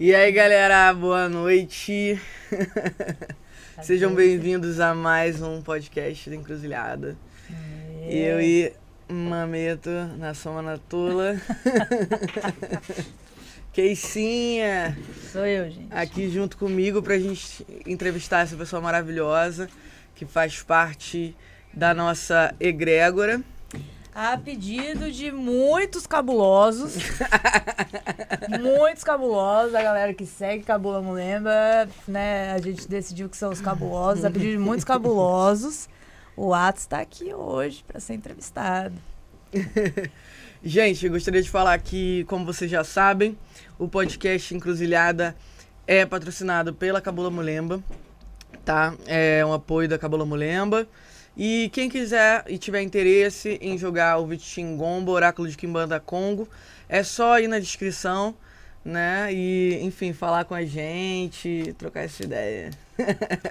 E aí galera, boa noite. Tá Sejam bem-vindos a mais um podcast da Encruzilhada. É. Eu e Mameto na Somana Tula. Queicinha! Sou eu, gente. Aqui junto comigo pra gente entrevistar essa pessoa maravilhosa que faz parte da nossa egrégora a pedido de muitos cabulosos. muitos cabulosos, a galera que segue Cabula Mulemba, né? A gente decidiu que são os cabulosos, a pedido de muitos cabulosos. O Atos está aqui hoje para ser entrevistado. gente, eu gostaria de falar que, como vocês já sabem, o podcast Encruzilhada é patrocinado pela Cabula Mulemba, tá? É um apoio da Cabula Mulemba. E quem quiser e tiver interesse em jogar o Vitingomba, Oráculo de Kimbanda Congo, é só ir na descrição, né? E, enfim, falar com a gente, trocar essa ideia.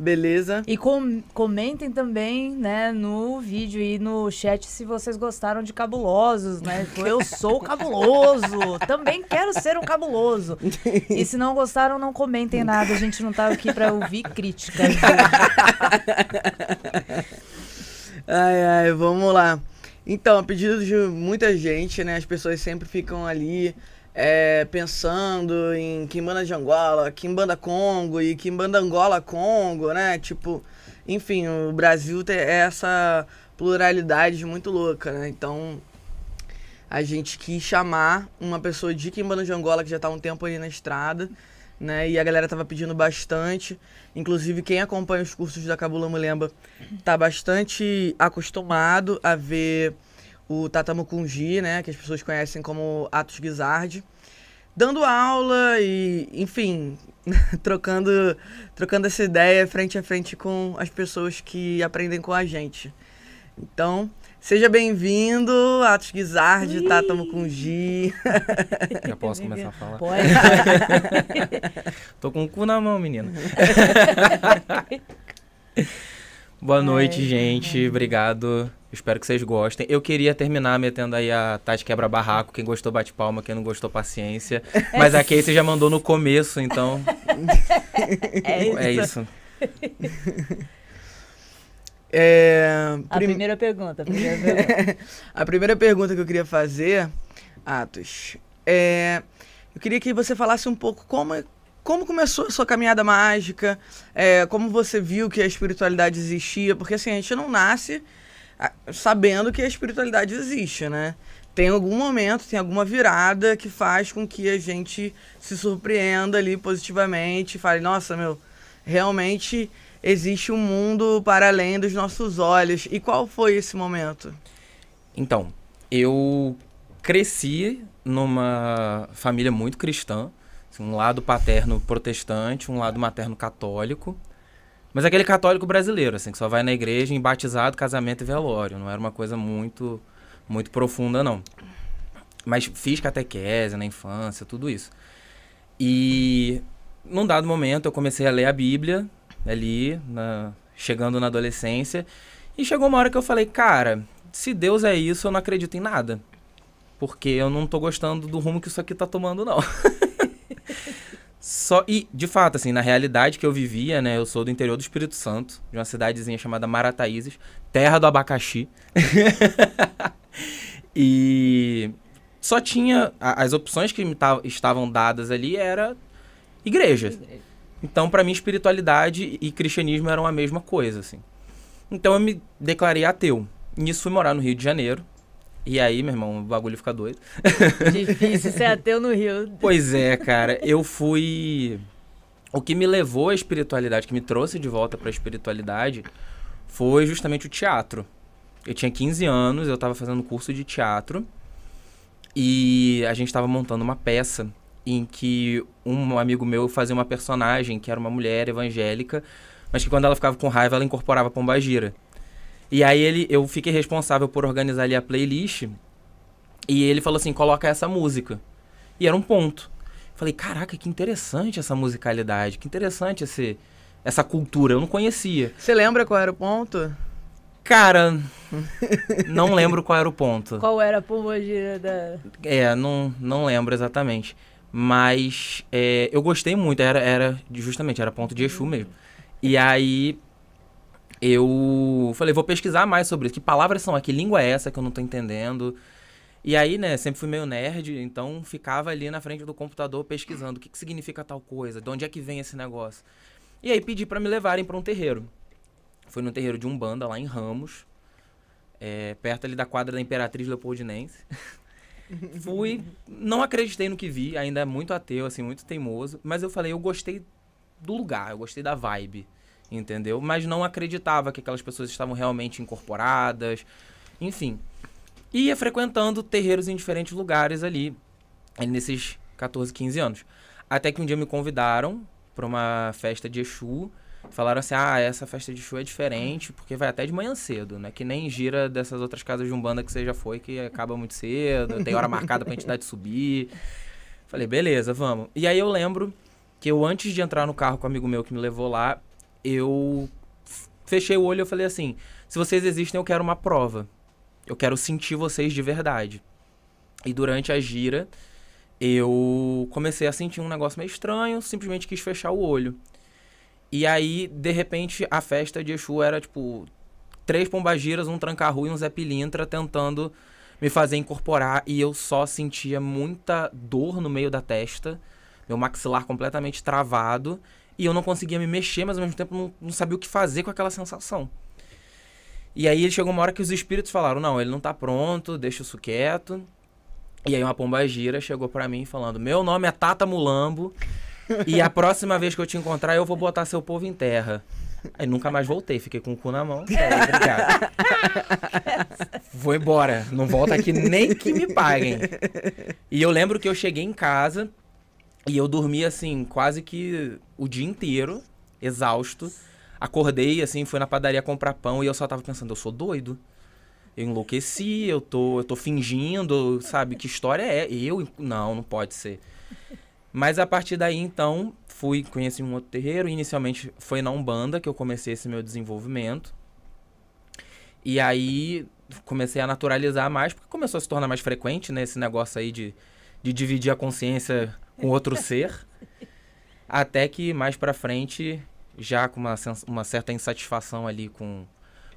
Beleza? E com, comentem também, né, no vídeo e no chat se vocês gostaram de cabulosos, né? Tipo, eu sou cabuloso, também quero ser um cabuloso. E se não gostaram, não comentem nada, a gente não tá aqui para ouvir crítica. ai, ai, vamos lá. Então, a pedido de muita gente, né, as pessoas sempre ficam ali é, pensando em Kimbanda de Angola, Kimbanda Congo e Kimbanda Angola Congo, né? Tipo, enfim, o Brasil tem essa pluralidade muito louca, né? Então, a gente quis chamar uma pessoa de Quimbanda de Angola que já está um tempo aí na estrada, né? E a galera tava pedindo bastante. Inclusive, quem acompanha os cursos da Cabula Mulemba tá bastante acostumado a ver o Tatamukungi, né? Que as pessoas conhecem como Atos Guizard dando aula e, enfim, trocando, trocando essa ideia frente a frente com as pessoas que aprendem com a gente. Então, seja bem-vindo, Atos Guizard, tá? Tamo com o Gi. Já posso começar a falar? Pode. Tô com o cu na mão, menina Boa noite, gente. Obrigado Espero que vocês gostem. Eu queria terminar metendo aí a Tati Quebra Barraco. Quem gostou, bate palma. Quem não gostou, paciência. Mas a Kate já mandou no começo, então. é isso. É isso. É, prim... A primeira pergunta. A primeira pergunta. a primeira pergunta que eu queria fazer, Atos, é... eu queria que você falasse um pouco como, como começou a sua caminhada mágica, é, como você viu que a espiritualidade existia, porque assim, a gente não nasce sabendo que a espiritualidade existe, né? Tem algum momento, tem alguma virada que faz com que a gente se surpreenda ali positivamente, fale, nossa, meu, realmente existe um mundo para além dos nossos olhos. E qual foi esse momento? Então, eu cresci numa família muito cristã, assim, um lado paterno protestante, um lado materno católico. Mas é aquele católico brasileiro, assim, que só vai na igreja em batizado, casamento e velório. Não era uma coisa muito, muito profunda, não. Mas fiz catequese na infância, tudo isso. E num dado momento eu comecei a ler a Bíblia ali, na, chegando na adolescência. E chegou uma hora que eu falei, cara, se Deus é isso, eu não acredito em nada. Porque eu não tô gostando do rumo que isso aqui tá tomando, não. Só e de fato assim, na realidade que eu vivia, né, eu sou do interior do Espírito Santo, de uma cidadezinha chamada Marataízes, terra do abacaxi. e só tinha a, as opções que me estavam dadas ali era igrejas igreja. Então, para mim espiritualidade e cristianismo eram a mesma coisa, assim. Então eu me declarei ateu. Nisso fui morar no Rio de Janeiro. E aí, meu irmão, o bagulho fica doido. Difícil ser ateu no Rio. Pois é, cara. Eu fui. O que me levou à espiritualidade, que me trouxe de volta para a espiritualidade, foi justamente o teatro. Eu tinha 15 anos, eu estava fazendo curso de teatro e a gente estava montando uma peça em que um amigo meu fazia uma personagem que era uma mulher evangélica, mas que quando ela ficava com raiva, ela incorporava pombagira. E aí ele, eu fiquei responsável por organizar ali a playlist. E ele falou assim: coloca essa música. E era um ponto. Falei, caraca, que interessante essa musicalidade, que interessante esse, essa cultura. Eu não conhecia. Você lembra qual era o ponto? Cara, não lembro qual era o ponto. Qual era a pombogira da. É, não, não lembro exatamente. Mas é, eu gostei muito, era, era justamente, era ponto de Exu mesmo. E aí eu falei, vou pesquisar mais sobre isso. Que palavras são? Que língua é essa que eu não tô entendendo? E aí, né, sempre fui meio nerd, então ficava ali na frente do computador pesquisando o que, que significa tal coisa, de onde é que vem esse negócio. E aí pedi para me levarem para um terreiro. Fui no terreiro de Umbanda, lá em Ramos, é, perto ali da quadra da Imperatriz Leopoldinense. fui, não acreditei no que vi, ainda é muito ateu, assim, muito teimoso, mas eu falei, eu gostei do lugar, eu gostei da vibe entendeu? Mas não acreditava que aquelas pessoas estavam realmente incorporadas, enfim. Ia frequentando terreiros em diferentes lugares ali, nesses 14, 15 anos. Até que um dia me convidaram para uma festa de Exu. Falaram assim: ah, essa festa de Exu é diferente, porque vai até de manhã cedo, né? Que nem gira dessas outras casas de Umbanda que você já foi, que acaba muito cedo, tem hora marcada pra entidade subir. Falei, beleza, vamos. E aí eu lembro que eu, antes de entrar no carro com o um amigo meu que me levou lá, eu fechei o olho e falei assim: se vocês existem, eu quero uma prova. Eu quero sentir vocês de verdade. E durante a gira, eu comecei a sentir um negócio meio estranho, simplesmente quis fechar o olho. E aí, de repente, a festa de Exu era tipo três pombagiras, um trancarru e um Zé Pilintra tentando me fazer incorporar e eu só sentia muita dor no meio da testa, meu maxilar completamente travado e eu não conseguia me mexer, mas ao mesmo tempo não, não sabia o que fazer com aquela sensação. E aí chegou uma hora que os espíritos falaram: não, ele não tá pronto, deixa isso quieto. E aí uma pomba gira chegou para mim falando: meu nome é Tata Mulambo. e a próxima vez que eu te encontrar, eu vou botar seu povo em terra. Aí nunca mais voltei, fiquei com o cu na mão. É, Vou embora, não volta aqui nem que me paguem. E eu lembro que eu cheguei em casa e eu dormi assim, quase que o dia inteiro, exausto. Acordei, assim, fui na padaria comprar pão e eu só tava pensando, eu sou doido. Eu enlouqueci, eu tô, eu tô fingindo, sabe? Que história é? Eu? Não, não pode ser. Mas a partir daí, então, fui, conheci um outro terreiro. Inicialmente foi na Umbanda que eu comecei esse meu desenvolvimento. E aí comecei a naturalizar mais, porque começou a se tornar mais frequente, né? Esse negócio aí de, de dividir a consciência com outro ser. Até que mais para frente, já com uma, uma certa insatisfação ali com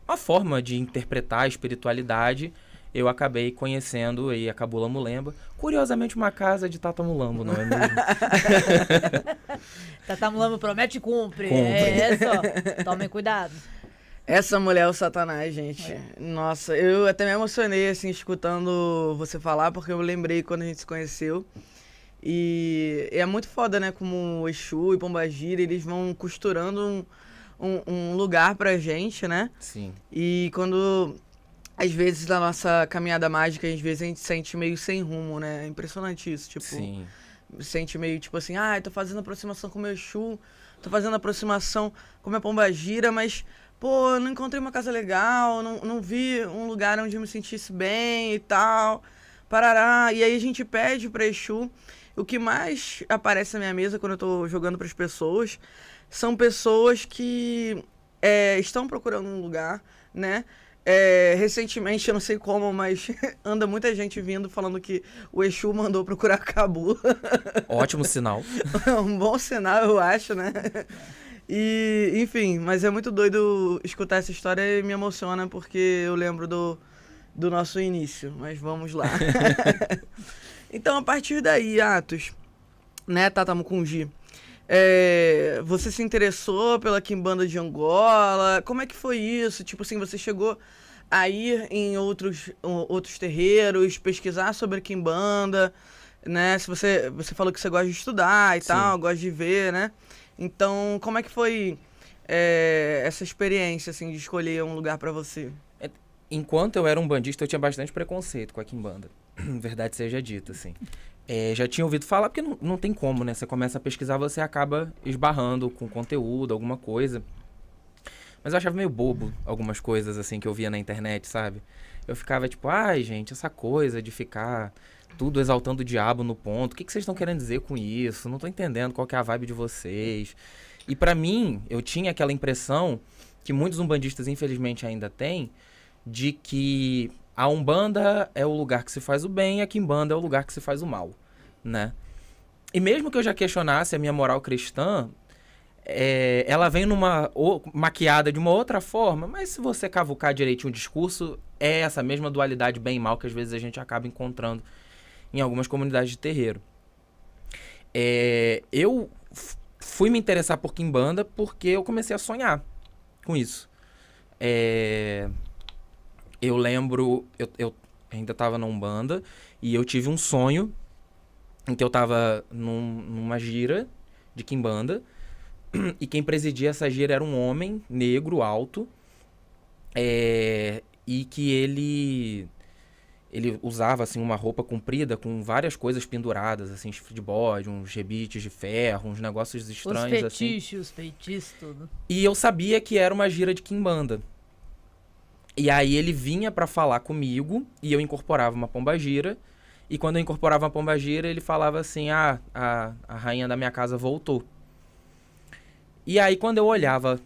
uma forma de interpretar a espiritualidade, eu acabei conhecendo e acabou lemba Curiosamente, uma casa de Tata Mulambo, não é mesmo? Tata Mulambo promete e cumpre. cumpre. É isso. É Tomem cuidado. Essa mulher é o satanás, gente. É. Nossa, eu até me emocionei, assim, escutando você falar, porque eu lembrei quando a gente se conheceu. E é muito foda, né? Como Exu e Pombagira, eles vão costurando um, um, um, lugar pra gente, né? Sim. E quando, às vezes, na nossa caminhada mágica, às vezes a gente sente meio sem rumo, né? É impressionante isso, tipo... Sim. Sente meio, tipo assim, ah, tô fazendo aproximação com o meu Exu, tô fazendo aproximação com a minha Pombagira, mas... Pô, não encontrei uma casa legal, não, não vi um lugar onde eu me sentisse bem e tal, parará. E aí a gente pede pra Exu o que mais aparece na minha mesa quando eu tô jogando para as pessoas são pessoas que é, estão procurando um lugar, né? É, recentemente, eu não sei como, mas anda muita gente vindo falando que o Exu mandou procurar Cabu. Ótimo sinal. um bom sinal, eu acho, né? E, enfim, mas é muito doido escutar essa história e me emociona porque eu lembro do, do nosso início. Mas vamos lá. Então, a partir daí, Atos, né, Tata Mucungi, é, você se interessou pela Quimbanda de Angola? Como é que foi isso? Tipo assim, você chegou a ir em outros, outros terreiros, pesquisar sobre a Quimbanda, né? Se você, você falou que você gosta de estudar e Sim. tal, gosta de ver, né? Então, como é que foi é, essa experiência, assim, de escolher um lugar para você? É, enquanto eu era um bandista, eu tinha bastante preconceito com a Quimbanda. Verdade seja dita, assim. É, já tinha ouvido falar, porque não, não tem como, né? Você começa a pesquisar, você acaba esbarrando com conteúdo, alguma coisa. Mas eu achava meio bobo algumas coisas, assim, que eu via na internet, sabe? Eu ficava tipo, ai, gente, essa coisa de ficar tudo exaltando o diabo no ponto. O que, que vocês estão querendo dizer com isso? Não tô entendendo qual que é a vibe de vocês. E para mim, eu tinha aquela impressão que muitos umbandistas, infelizmente, ainda têm, de que a Umbanda é o lugar que se faz o bem e a Kimbanda é o lugar que se faz o mal, né? E mesmo que eu já questionasse a minha moral cristã, é, ela vem numa maquiada de uma outra forma, mas se você cavucar direitinho o discurso, é essa mesma dualidade bem e mal que às vezes a gente acaba encontrando em algumas comunidades de terreiro. É, eu fui me interessar por Kimbanda porque eu comecei a sonhar com isso. É, eu lembro, eu, eu ainda estava na Umbanda e eu tive um sonho em que eu estava num, numa gira de Quimbanda e quem presidia essa gira era um homem negro, alto, é, e que ele ele usava assim uma roupa comprida com várias coisas penduradas, assim, chifre de bode, uns rebites de ferro, uns negócios estranhos assim. os fetiches, assim. Os feitiços, feitiços, tudo. E eu sabia que era uma gira de quimbanda. E aí ele vinha para falar comigo e eu incorporava uma pombagira. E quando eu incorporava uma pombagira, ele falava assim: ah, a, a rainha da minha casa voltou. E aí quando eu olhava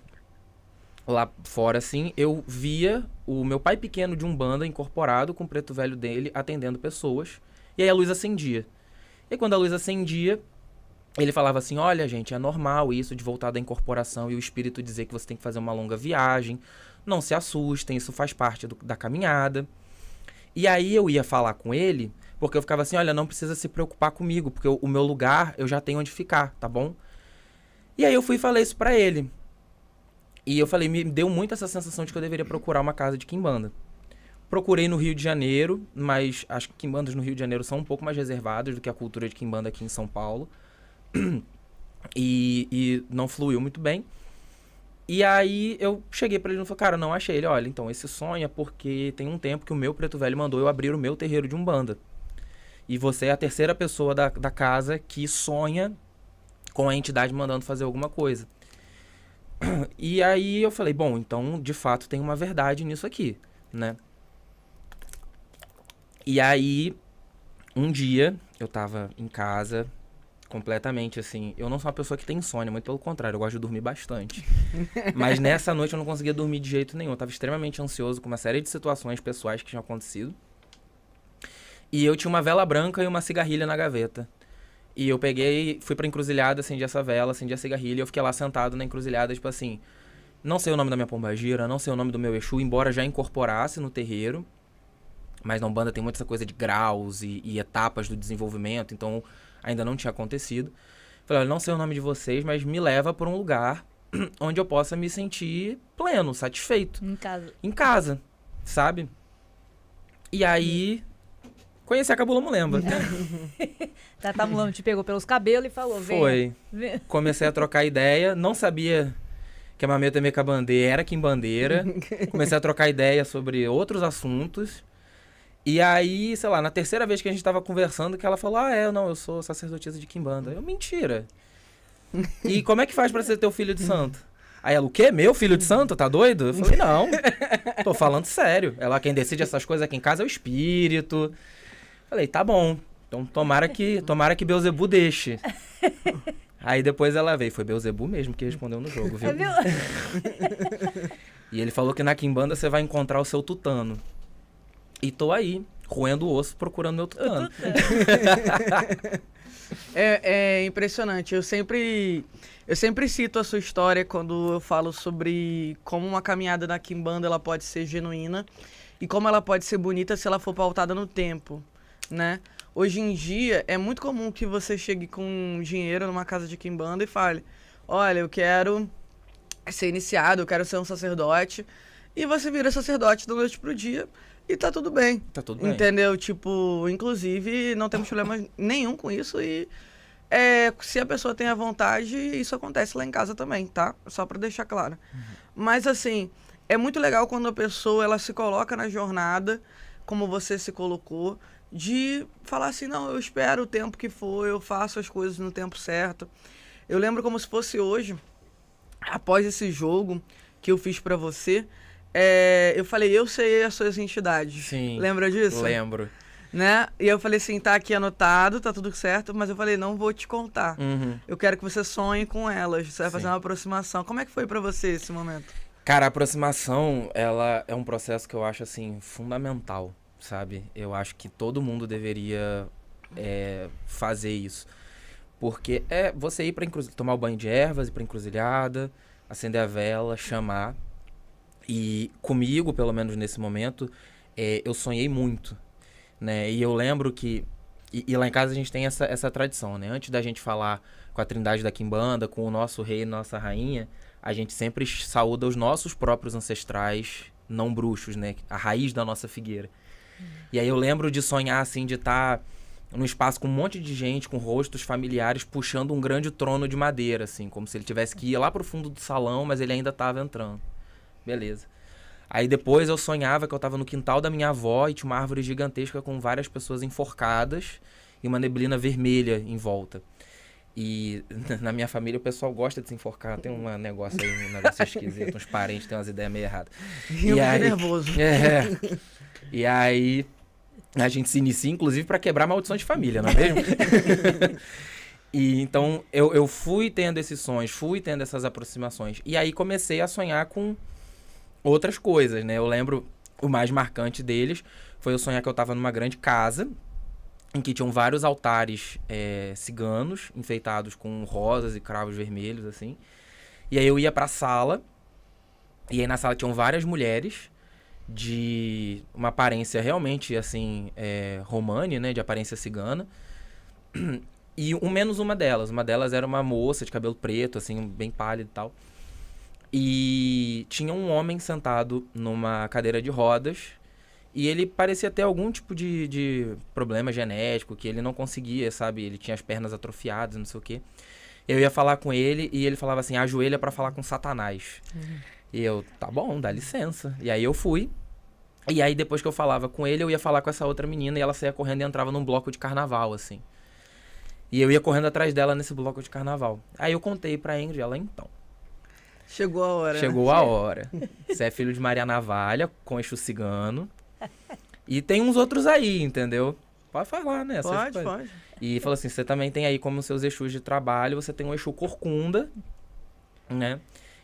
lá fora assim, eu via o meu pai pequeno de um banda incorporado com o preto velho dele atendendo pessoas. E aí a luz acendia. E quando a luz acendia, ele falava assim: Olha, gente, é normal isso de voltar da incorporação e o espírito dizer que você tem que fazer uma longa viagem, não se assustem, isso faz parte do, da caminhada. E aí eu ia falar com ele, porque eu ficava assim: olha, não precisa se preocupar comigo, porque eu, o meu lugar eu já tenho onde ficar, tá bom? E aí eu fui e falei isso para ele. E eu falei: me deu muito essa sensação de que eu deveria procurar uma casa de quimbanda. Procurei no Rio de Janeiro, mas acho que quimbandas no Rio de Janeiro são um pouco mais reservadas do que a cultura de quimbanda aqui em São Paulo. E, e não fluiu muito bem. E aí eu cheguei para ele e falei, cara, não achei ele. Olha, então esse sonho é porque tem um tempo que o meu preto velho mandou eu abrir o meu terreiro de umbanda. E você é a terceira pessoa da, da casa que sonha com a entidade mandando fazer alguma coisa. E aí eu falei, bom, então de fato tem uma verdade nisso aqui, né? E aí, um dia, eu tava em casa, Completamente, assim. Eu não sou uma pessoa que tem insônia, muito pelo contrário, eu gosto de dormir bastante. Mas nessa noite eu não conseguia dormir de jeito nenhum. Eu tava extremamente ansioso com uma série de situações pessoais que tinham acontecido. E eu tinha uma vela branca e uma cigarrilha na gaveta. E eu peguei, fui pra encruzilhada, acendi essa vela, acendi a cigarrilha, e eu fiquei lá sentado na encruzilhada, tipo assim. Não sei o nome da minha pombagira, não sei o nome do meu Exu, embora já incorporasse no terreiro. Mas na Umbanda tem muita coisa de graus e, e etapas do desenvolvimento, então ainda não tinha acontecido. Falei, olha, não sei o nome de vocês, mas me leva para um lugar onde eu possa me sentir pleno, satisfeito. Em casa. Em casa, sabe? E aí, conheci a Cabula Mulamba. Tata Mulamba te pegou pelos cabelos e falou, vem. Foi. Comecei a trocar ideia, não sabia que a Mameta Meca Bandeira era aqui em Bandeira. Comecei a trocar ideia sobre outros assuntos. E aí, sei lá, na terceira vez que a gente tava conversando, que ela falou: Ah, é, não, eu sou sacerdotisa de Kimbanda. Eu, mentira. e como é que faz para ser teu filho de santo? Aí ela, o quê? Meu filho de santo? Tá doido? Eu falei, não. Tô falando sério. Ela, quem decide essas coisas aqui em casa é o espírito. Falei, tá bom. Então tomara que, tomara que Beuzebu deixe. Aí depois ela veio. Foi Beuzebu mesmo que respondeu no jogo, viu? viu? É e ele falou que na Kimbanda você vai encontrar o seu tutano. E tô aí, roendo o osso, procurando meu tutano. é, é impressionante. Eu sempre, eu sempre cito a sua história quando eu falo sobre como uma caminhada na Kimbanda ela pode ser genuína e como ela pode ser bonita se ela for pautada no tempo, né? Hoje em dia é muito comum que você chegue com dinheiro numa casa de quimbanda e fale: "Olha, eu quero ser iniciado, eu quero ser um sacerdote". E você vira sacerdote da noite pro dia e tá tudo bem. Tá tudo bem. Entendeu? Tipo, inclusive, não temos problema nenhum com isso e é, se a pessoa tem a vontade, isso acontece lá em casa também, tá? Só para deixar claro. Uhum. Mas assim, é muito legal quando a pessoa ela se coloca na jornada, como você se colocou, de falar assim, não, eu espero o tempo que for, eu faço as coisas no tempo certo. Eu lembro como se fosse hoje, após esse jogo que eu fiz para você, é, eu falei, eu sei as suas entidades. Sim. Lembra disso? Lembro. Né? E eu falei assim, tá aqui anotado, tá tudo certo, mas eu falei, não vou te contar. Uhum. Eu quero que você sonhe com elas, você vai Sim. fazer uma aproximação. Como é que foi para você esse momento? Cara, a aproximação, ela é um processo que eu acho, assim, fundamental, sabe? Eu acho que todo mundo deveria é, fazer isso. Porque é você ir pra tomar o banho de ervas, ir pra encruzilhada, acender a vela, chamar, e comigo, pelo menos nesse momento, é, eu sonhei muito, né? E eu lembro que... E, e, lá em casa a gente tem essa, essa tradição, né? Antes da gente falar com a trindade da Quimbanda, com o nosso rei e nossa rainha, a gente sempre saúda os nossos próprios ancestrais não bruxos, né? A raiz da nossa figueira. Uhum. E aí eu lembro de sonhar, assim, de estar... Tá num espaço com um monte de gente, com rostos familiares, puxando um grande trono de madeira, assim, como se ele tivesse que ir lá pro fundo do salão, mas ele ainda estava entrando beleza. Aí depois eu sonhava que eu tava no quintal da minha avó e tinha uma árvore gigantesca com várias pessoas enforcadas e uma neblina vermelha em volta. E na minha família o pessoal gosta de se enforcar. Tem um negócio aí, um negócio esquisito, uns parentes têm umas ideias meio erradas. E, e aí, nervoso. É. E aí a gente se inicia, inclusive, para quebrar maldição de família, não é mesmo? e então eu, eu fui tendo esses sonhos, fui tendo essas aproximações. E aí comecei a sonhar com outras coisas, né? Eu lembro o mais marcante deles foi eu sonhar que eu estava numa grande casa em que tinham vários altares é, ciganos enfeitados com rosas e cravos vermelhos assim. E aí eu ia para a sala e aí na sala tinham várias mulheres de uma aparência realmente assim é, romane, né, de aparência cigana. E um menos uma delas, uma delas era uma moça de cabelo preto, assim, bem pálido e tal. E tinha um homem sentado numa cadeira de rodas e ele parecia ter algum tipo de, de problema genético que ele não conseguia, sabe? Ele tinha as pernas atrofiadas, não sei o quê. Eu ia falar com ele e ele falava assim: ajoelha para falar com Satanás. Uhum. E eu, tá bom, dá licença. E aí eu fui. E aí depois que eu falava com ele, eu ia falar com essa outra menina e ela saía correndo e entrava num bloco de carnaval, assim. E eu ia correndo atrás dela nesse bloco de carnaval. Aí eu contei pra Ingrid, ela, então. Chegou a hora. Chegou a é. hora. Você é filho de Maria Navalha, com Exu Cigano. E tem uns outros aí, entendeu? Pode falar, né? Pode, pode, pode. E falou assim, você também tem aí como seus Exus de trabalho, você tem um Exu Corcunda, né?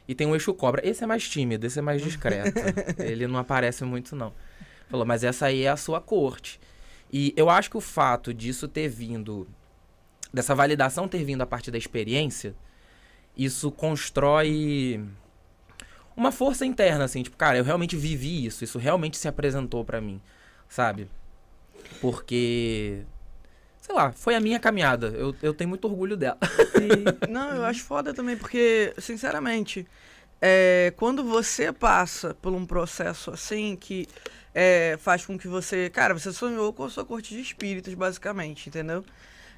E tem um Exu Cobra. Esse é mais tímido, esse é mais discreto. Ele não aparece muito, não. Falou, mas essa aí é a sua corte. E eu acho que o fato disso ter vindo, dessa validação ter vindo a partir da experiência isso constrói uma força interna, assim, tipo, cara, eu realmente vivi isso, isso realmente se apresentou para mim, sabe? Porque sei lá, foi a minha caminhada. Eu, eu tenho muito orgulho dela. Não, eu acho foda também, porque, sinceramente, é, quando você passa por um processo assim que é, faz com que você. Cara, você sonhou com a sua corte de espíritos, basicamente, entendeu?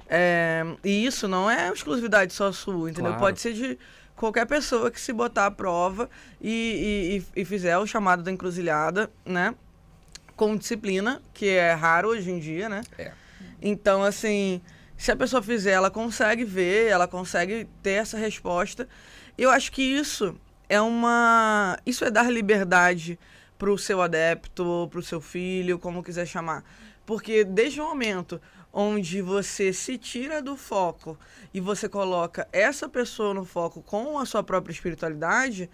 É, e isso não é exclusividade só sua, entendeu? Claro. Pode ser de qualquer pessoa que se botar à prova e, e, e fizer o chamado da encruzilhada, né? Com disciplina, que é raro hoje em dia, né? É. Então, assim, se a pessoa fizer, ela consegue ver, ela consegue ter essa resposta. Eu acho que isso é uma. Isso é dar liberdade para o seu adepto, para o seu filho, como quiser chamar. Porque desde o momento onde você se tira do foco e você coloca essa pessoa no foco com a sua própria espiritualidade,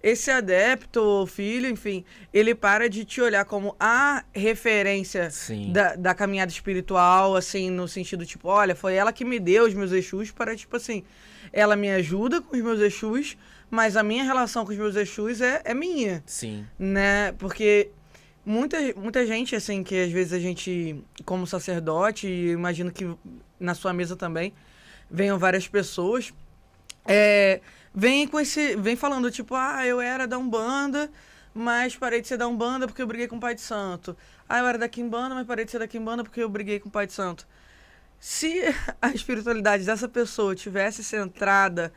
esse adepto ou filho, enfim, ele para de te olhar como a referência da, da, caminhada espiritual, assim, no sentido tipo, olha, foi ela que me deu os meus Exus para, tipo assim, ela me ajuda com os meus Exus, mas a minha relação com os meus Exus é, é minha. Sim. Né? Porque muita, muita gente, assim, que às vezes a gente, como sacerdote, e imagino que na sua mesa também, venham várias pessoas, é, vem com esse. Vem falando, tipo, ah, eu era da Umbanda, mas parei de ser da Umbanda porque eu briguei com o Pai de Santo. Ah, eu era da Quimbanda, mas parei de ser da Quimbanda porque eu briguei com o Pai de Santo. Se a espiritualidade dessa pessoa tivesse centrada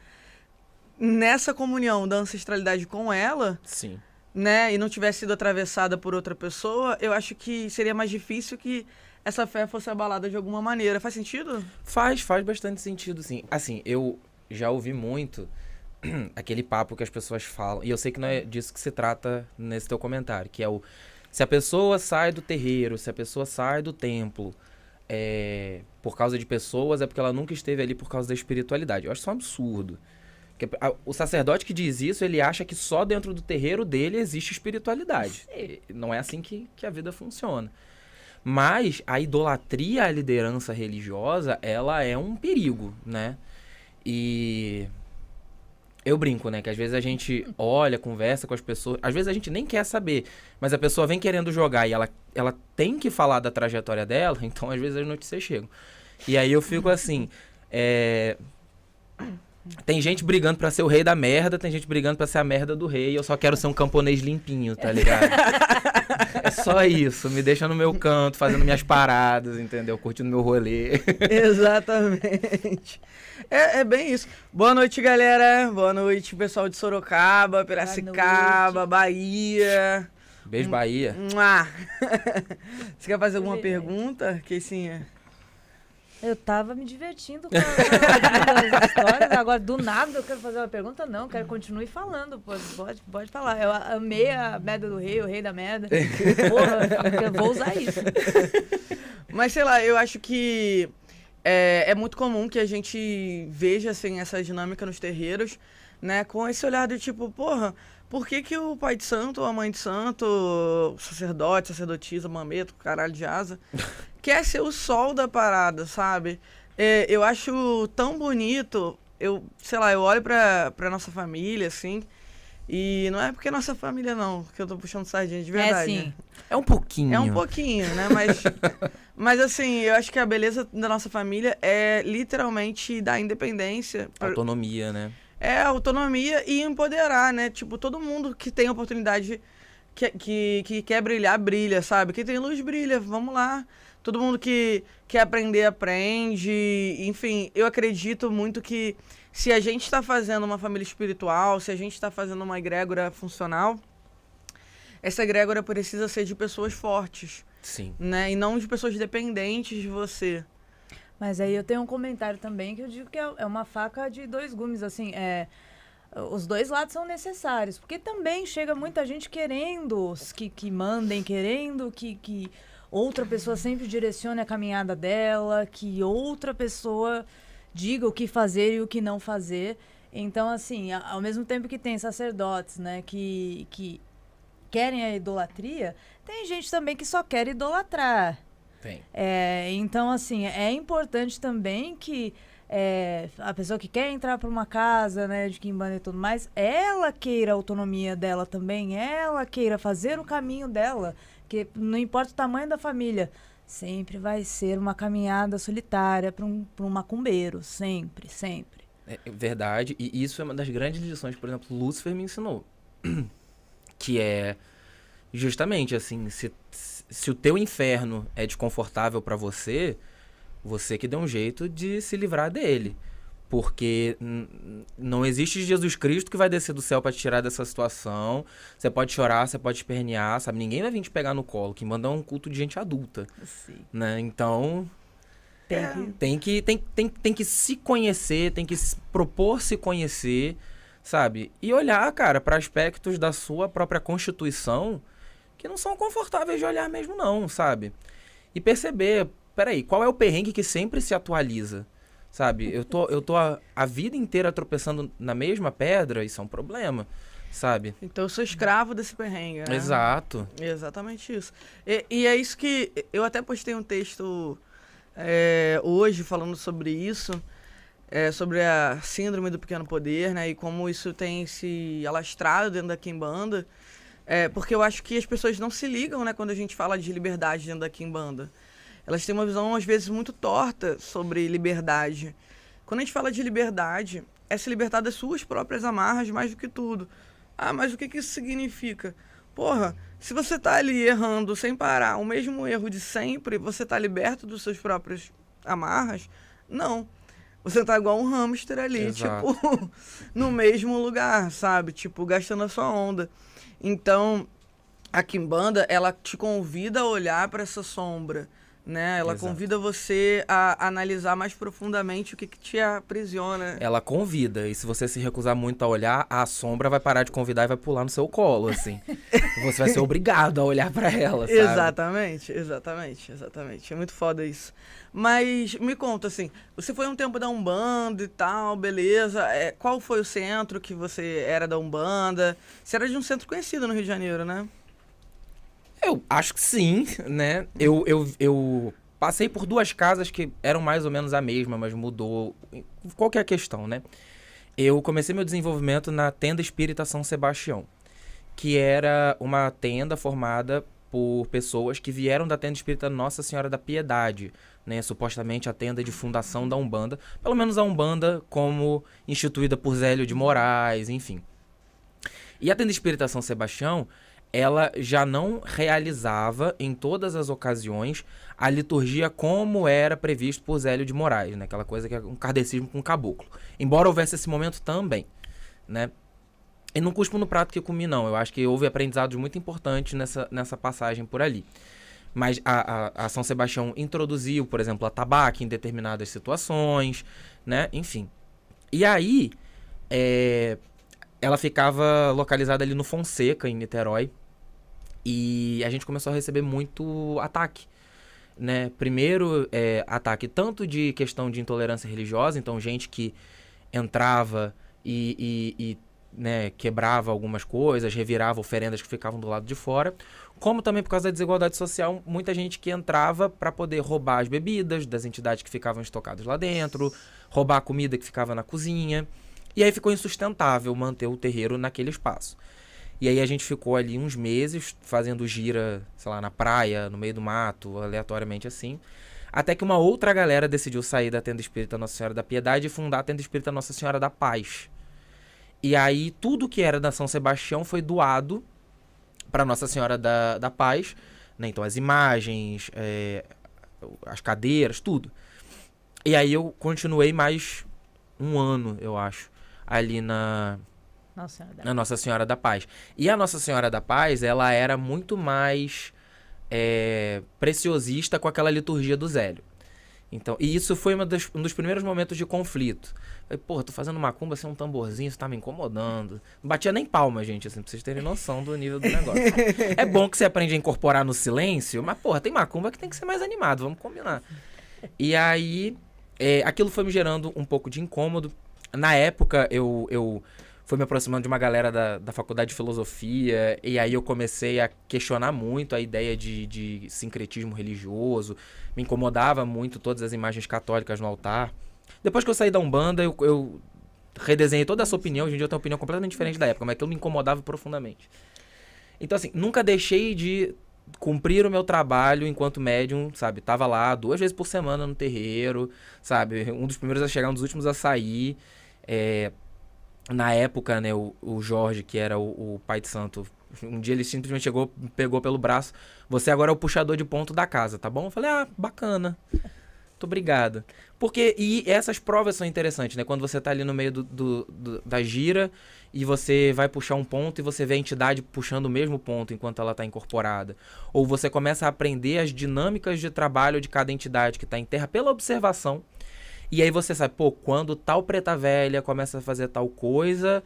nessa comunhão da ancestralidade com ela, Sim né, e não tivesse sido atravessada por outra pessoa, eu acho que seria mais difícil que essa fé fosse abalada de alguma maneira. Faz sentido? Faz, faz bastante sentido, sim. Assim, eu já ouvi muito aquele papo que as pessoas falam, e eu sei que não é disso que se trata nesse teu comentário, que é o se a pessoa sai do terreiro, se a pessoa sai do templo, é, por causa de pessoas, é porque ela nunca esteve ali por causa da espiritualidade. Eu acho isso um absurdo. É, o sacerdote que diz isso, ele acha que só dentro do terreiro dele existe espiritualidade. Não é assim que, que a vida funciona. Mas a idolatria à liderança religiosa, ela é um perigo, né? E eu brinco, né? Que às vezes a gente olha, conversa com as pessoas. Às vezes a gente nem quer saber, mas a pessoa vem querendo jogar e ela, ela tem que falar da trajetória dela, então às vezes as notícias chegam. E aí eu fico assim. É tem gente brigando pra ser o rei da merda, tem gente brigando pra ser a merda do rei. Eu só quero ser um camponês limpinho, tá ligado? é só isso. Me deixa no meu canto, fazendo minhas paradas, entendeu? Curtindo meu rolê. Exatamente. É, é bem isso. Boa noite, galera. Boa noite, pessoal de Sorocaba, Piracicaba, Bahia. Beijo, hum, Bahia. Você quer fazer alguma pergunta, Keicinha? Eu tava me divertindo com as histórias. Agora, do nada, eu quero fazer uma pergunta, não. Quero continuar falando. pode, pode falar. Eu amei a merda do rei, o rei da merda. Porra, eu vou usar isso. Mas sei lá, eu acho que é, é muito comum que a gente veja assim, essa dinâmica nos terreiros né? Com esse olhar de tipo, porra, por que, que o pai de santo, a mãe de santo, o sacerdote, sacerdotisa, mameto, caralho de asa, quer ser o sol da parada, sabe? É, eu acho tão bonito, eu, sei lá, eu olho pra, pra nossa família, assim, e não é porque é nossa família, não, que eu tô puxando sardinha de é, verdade. É sim. Né? É um pouquinho. É um pouquinho, né? Mas, mas assim, eu acho que a beleza da nossa família é literalmente da independência. Autonomia, pra... né? é autonomia e empoderar, né? Tipo, todo mundo que tem oportunidade, que, que, que quer brilhar, brilha, sabe? Quem tem luz, brilha, vamos lá. Todo mundo que quer aprender, aprende. Enfim, eu acredito muito que se a gente está fazendo uma família espiritual, se a gente está fazendo uma egrégora funcional, essa egrégora precisa ser de pessoas fortes. Sim. Né? E não de pessoas dependentes de você. Mas aí eu tenho um comentário também que eu digo que é, é uma faca de dois gumes, assim, é, os dois lados são necessários, porque também chega muita gente querendo que, que mandem, querendo que, que outra pessoa sempre direcione a caminhada dela, que outra pessoa diga o que fazer e o que não fazer. Então, assim, ao mesmo tempo que tem sacerdotes, né, que, que querem a idolatria, tem gente também que só quer idolatrar. Tem. É, então, assim, é importante também que é, a pessoa que quer entrar para uma casa né, de quimbanda e tudo mais, ela queira a autonomia dela também, ela queira fazer o caminho dela, que não importa o tamanho da família, sempre vai ser uma caminhada solitária para um, um macumbeiro, sempre, sempre. É, é verdade, e isso é uma das grandes lições que, por exemplo, Lúcifer me ensinou, que é justamente assim, se se o teu inferno é desconfortável para você, você que deu um jeito de se livrar dele. Porque não existe Jesus Cristo que vai descer do céu para te tirar dessa situação. Você pode chorar, você pode espernear, sabe? Ninguém vai vir te pegar no colo. Que manda é um culto de gente adulta. Sim. Né? Então. Tem é. que... tem, que, tem, tem, tem que se conhecer, tem que se propor se conhecer, sabe? E olhar, cara, para aspectos da sua própria constituição que não são confortáveis de olhar mesmo não, sabe? E perceber, peraí, qual é o perrengue que sempre se atualiza, sabe? Eu tô, eu tô a, a vida inteira tropeçando na mesma pedra, isso é um problema sabe? Então eu sou escravo desse perrengue, né? Exato. Exatamente isso. E, e, é isso que eu até postei um texto é, hoje falando sobre isso, é, sobre a síndrome do pequeno poder, né? E como isso tem se alastrado dentro da Kimbanda. banda é, porque eu acho que as pessoas não se ligam, né, quando a gente fala de liberdade dentro da Kimbanda. Elas têm uma visão, às vezes, muito torta sobre liberdade. Quando a gente fala de liberdade, é se libertar das suas próprias amarras mais do que tudo. Ah, mas o que, que isso significa? Porra, se você está ali errando sem parar, o mesmo erro de sempre, você está liberto dos seus próprios amarras? Não. Você tá igual um hamster ali, Exato. tipo, no mesmo lugar, sabe? Tipo, gastando a sua onda. Então, a Kimbanda, ela te convida a olhar para essa sombra né? Ela Exato. convida você a analisar mais profundamente o que, que, te aprisiona. Ela convida, e se você se recusar muito a olhar, a sombra vai parar de convidar e vai pular no seu colo, assim. você vai ser obrigado a olhar para ela, sabe? Exatamente, exatamente, exatamente. É muito foda isso. Mas me conta, assim, você foi um tempo da Umbanda e tal, beleza. É, qual foi o centro que você era da Umbanda? Você era de um centro conhecido no Rio de Janeiro, né? Eu acho que sim, né? Eu, eu, eu passei por duas casas que eram mais ou menos a mesma, mas mudou. Qual que é a questão, né? Eu comecei meu desenvolvimento na tenda Espírita São Sebastião, que era uma tenda formada por pessoas que vieram da tenda espírita Nossa Senhora da Piedade, né, supostamente a tenda de fundação da Umbanda, pelo menos a Umbanda como instituída por Zélio de Moraes, enfim. E a tenda espírita São Sebastião ela já não realizava em todas as ocasiões a liturgia como era previsto por Zélio de Moraes, né? aquela coisa que é um cardecismo com um caboclo. Embora houvesse esse momento também, né? E não cuspo no prato que eu comi, não. Eu acho que houve aprendizados muito importantes nessa, nessa passagem por ali. Mas a, a, a São Sebastião introduziu, por exemplo, a tabaco em determinadas situações, né? Enfim. E aí, é, ela ficava localizada ali no Fonseca, em Niterói. E a gente começou a receber muito ataque. Né? Primeiro, é, ataque tanto de questão de intolerância religiosa, então, gente que entrava e, e, e né, quebrava algumas coisas, revirava oferendas que ficavam do lado de fora, como também por causa da desigualdade social, muita gente que entrava para poder roubar as bebidas das entidades que ficavam estocadas lá dentro, roubar a comida que ficava na cozinha. E aí ficou insustentável manter o terreiro naquele espaço. E aí a gente ficou ali uns meses fazendo gira, sei lá, na praia, no meio do mato, aleatoriamente assim. Até que uma outra galera decidiu sair da Tenda Espírita Nossa Senhora da Piedade e fundar a Tenda Espírita Nossa Senhora da Paz. E aí tudo que era da São Sebastião foi doado para Nossa Senhora da, da Paz. Né? Então as imagens, é, as cadeiras, tudo. E aí eu continuei mais um ano, eu acho ali na Nossa Senhora da, na Nossa Senhora da Paz. E a Nossa Senhora da Paz, ela era muito mais é, preciosista com aquela liturgia do Zélio. Então, e isso foi das, um dos primeiros momentos de conflito. Falei, porra, tô fazendo macumba, sem assim, é um tamborzinho, isso tá me incomodando. Não batia nem palma, gente, assim, pra vocês terem noção do nível do negócio. é bom que você aprende a incorporar no silêncio, mas, porra, tem macumba que tem que ser mais animado, vamos combinar. E aí, é, aquilo foi me gerando um pouco de incômodo na época, eu, eu fui me aproximando de uma galera da, da faculdade de filosofia, e aí eu comecei a questionar muito a ideia de, de sincretismo religioso. Me incomodava muito todas as imagens católicas no altar. Depois que eu saí da Umbanda, eu, eu redesenhei toda essa opinião. Hoje em dia eu tenho uma opinião completamente diferente da época, mas que eu me incomodava profundamente. Então, assim, nunca deixei de cumprir o meu trabalho enquanto médium, sabe? Tava lá duas vezes por semana no terreiro, sabe? Um dos primeiros a chegar, um dos últimos a sair. É, na época, né, o, o Jorge, que era o, o, pai de santo, um dia ele simplesmente chegou, pegou pelo braço, você agora é o puxador de ponto da casa, tá bom? Eu falei, ah, bacana. Muito obrigado. Porque, e essas provas são interessantes, né? Quando você tá ali no meio do, do, do, da gira e você vai puxar um ponto e você vê a entidade puxando o mesmo ponto enquanto ela tá incorporada. Ou você começa a aprender as dinâmicas de trabalho de cada entidade que está em terra pela observação. E aí você sabe, pô, quando tal preta velha começa a fazer tal coisa,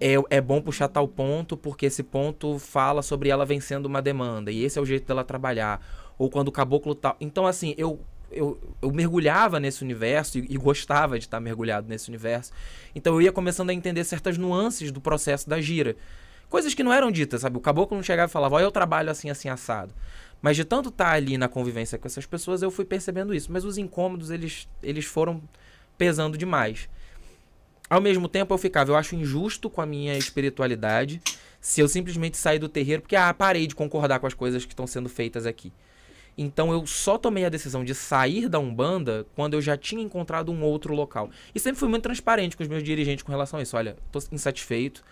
é, é bom puxar tal ponto, porque esse ponto fala sobre ela vencendo uma demanda. E esse é o jeito dela trabalhar. Ou quando o caboclo tal. Então, assim, eu eu, eu mergulhava nesse universo e, e, gostava de estar mergulhado nesse universo. Então eu ia começando a entender certas nuances do processo da gira. Coisas que não eram ditas, sabe? O caboclo não chegava e falava, olha, eu trabalho assim, assim, assado. Mas de tanto estar tá ali na convivência com essas pessoas, eu fui percebendo isso. Mas os incômodos, eles, eles foram pesando demais. Ao mesmo tempo, eu ficava, eu acho injusto com a minha espiritualidade se eu simplesmente sair do terreiro porque, ah, parei de concordar com as coisas que estão sendo feitas aqui. Então eu só tomei a decisão de sair da Umbanda quando eu já tinha encontrado um outro local. E sempre fui muito transparente com os meus dirigentes com relação a isso. Olha, estou insatisfeito,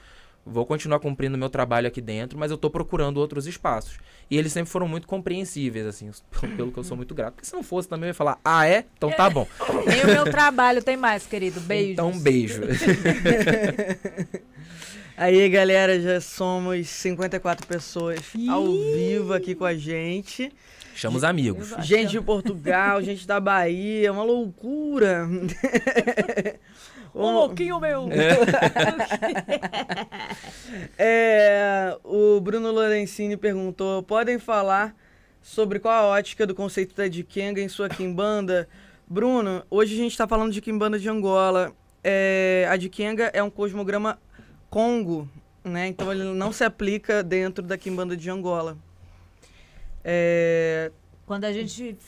vou continuar cumprindo meu trabalho aqui dentro, mas eu estou procurando outros espaços. E eles sempre foram muito compreensíveis, assim, pelo que eu sou muito grato. Porque se não fosse também eu ia falar, ah, é? Então tá bom. Nem o meu trabalho tem mais, querido. Então, beijo. Então, um beijo. Aí, galera, já somos 54 pessoas ao vivo aqui com a gente. Chama os amigos. Gente de Portugal, gente da Bahia, é uma loucura. um louquinho meu. É. o Bruno Lorenzini perguntou: podem falar sobre qual a ótica do conceito da Dikenga em sua Kimbanda? Bruno, hoje a gente está falando de Kimbanda de Angola. É, a Dikenga é um cosmograma Congo, né? Então ele não se aplica dentro da Kimbanda de Angola. É... Quando a gente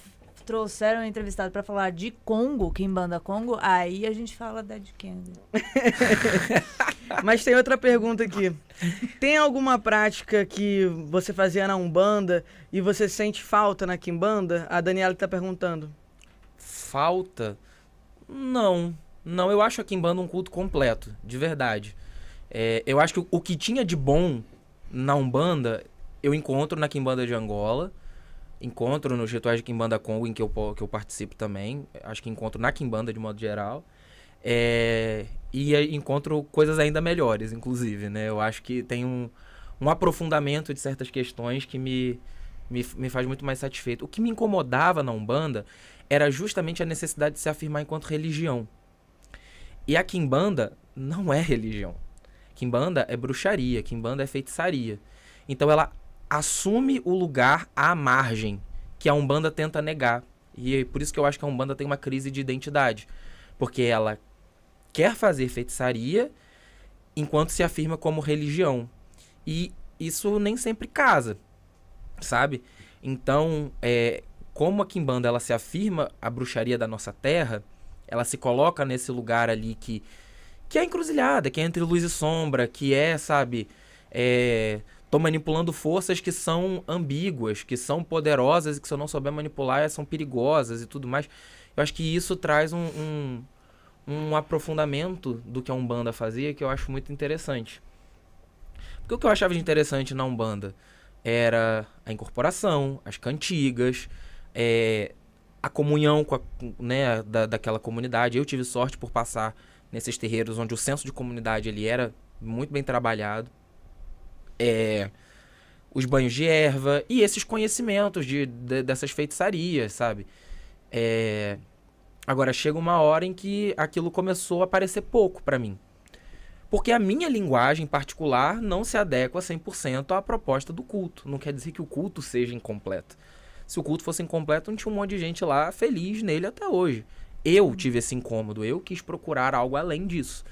trouxeram um entrevistado para falar de Congo, quem banda Congo, aí a gente fala da de Kenga. Né? Mas tem outra pergunta aqui. Tem alguma prática que você fazia na Umbanda e você sente falta na Kimbanda? A Daniela está perguntando. Falta? Não. Não, eu acho a Kimbanda um culto completo, de verdade. É, eu acho que o que tinha de bom na Umbanda eu encontro na Quimbanda de Angola, encontro nos rituais de Quimbanda Congo, em que eu, que eu participo também, acho que encontro na Quimbanda de modo geral, é, e encontro coisas ainda melhores, inclusive, né? Eu acho que tem um, um aprofundamento de certas questões que me, me, me faz muito mais satisfeito. O que me incomodava na Umbanda era justamente a necessidade de se afirmar enquanto religião. E a Quimbanda não é religião. Quimbanda é bruxaria, Quimbanda é feitiçaria. Então ela assume o lugar à margem que a Umbanda tenta negar. E é por isso que eu acho que a Umbanda tem uma crise de identidade. Porque ela quer fazer feitiçaria enquanto se afirma como religião. E isso nem sempre casa, sabe? Então, é, como a Kimbanda ela se afirma a bruxaria da nossa terra, ela se coloca nesse lugar ali que, que é encruzilhada, que é entre luz e sombra, que é, sabe, é, Estou manipulando forças que são ambíguas, que são poderosas e que se eu não souber manipular são perigosas e tudo mais. Eu acho que isso traz um, um, um aprofundamento do que a Umbanda fazia que eu acho muito interessante. Porque o que eu achava de interessante na Umbanda era a incorporação, as cantigas, é, a comunhão com a, né, da, daquela comunidade. Eu tive sorte por passar nesses terreiros onde o senso de comunidade ele era muito bem trabalhado. É, os banhos de erva e esses conhecimentos de, de dessas feitiçarias, sabe? É, agora chega uma hora em que aquilo começou a parecer pouco para mim. Porque a minha linguagem particular não se adequa 100% à proposta do culto. Não quer dizer que o culto seja incompleto. Se o culto fosse incompleto, não tinha um monte de gente lá feliz nele até hoje. Eu tive esse incômodo, eu quis procurar algo além disso.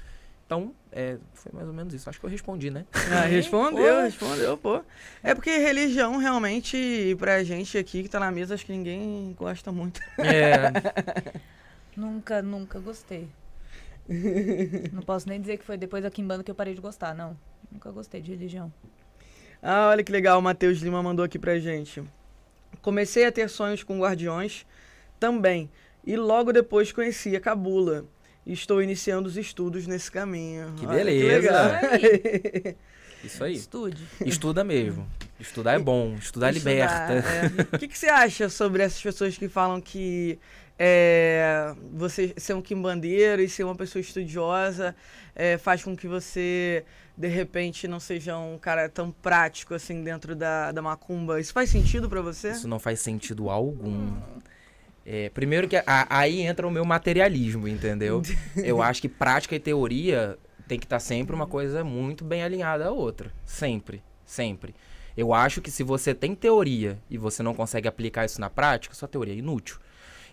Então, é, foi mais ou menos isso. Acho que eu respondi, né? Ah, respondeu, respondeu, pô. É porque religião, realmente, pra gente aqui que tá na mesa, acho que ninguém gosta muito. É. nunca, nunca gostei. não posso nem dizer que foi depois da Kimbanda que eu parei de gostar, não. Nunca gostei de religião. Ah, olha que legal, o Matheus Lima mandou aqui pra gente. Comecei a ter sonhos com guardiões também. E logo depois conheci a Cabula estou iniciando os estudos nesse caminho. Que beleza! Isso aí. Estude. Estuda mesmo. Estudar é bom, estudar, estudar liberta. É. O que, que você acha sobre essas pessoas que falam que é, você ser um quimbandeiro e ser uma pessoa estudiosa é, faz com que você, de repente, não seja um cara tão prático assim dentro da, da macumba. Isso faz sentido para você? Isso não faz sentido algum. Hum. É, primeiro que a, a, aí entra o meu materialismo, entendeu? Eu acho que prática e teoria tem que estar tá sempre uma coisa muito bem alinhada à outra. Sempre, sempre. Eu acho que se você tem teoria e você não consegue aplicar isso na prática, sua teoria é inútil.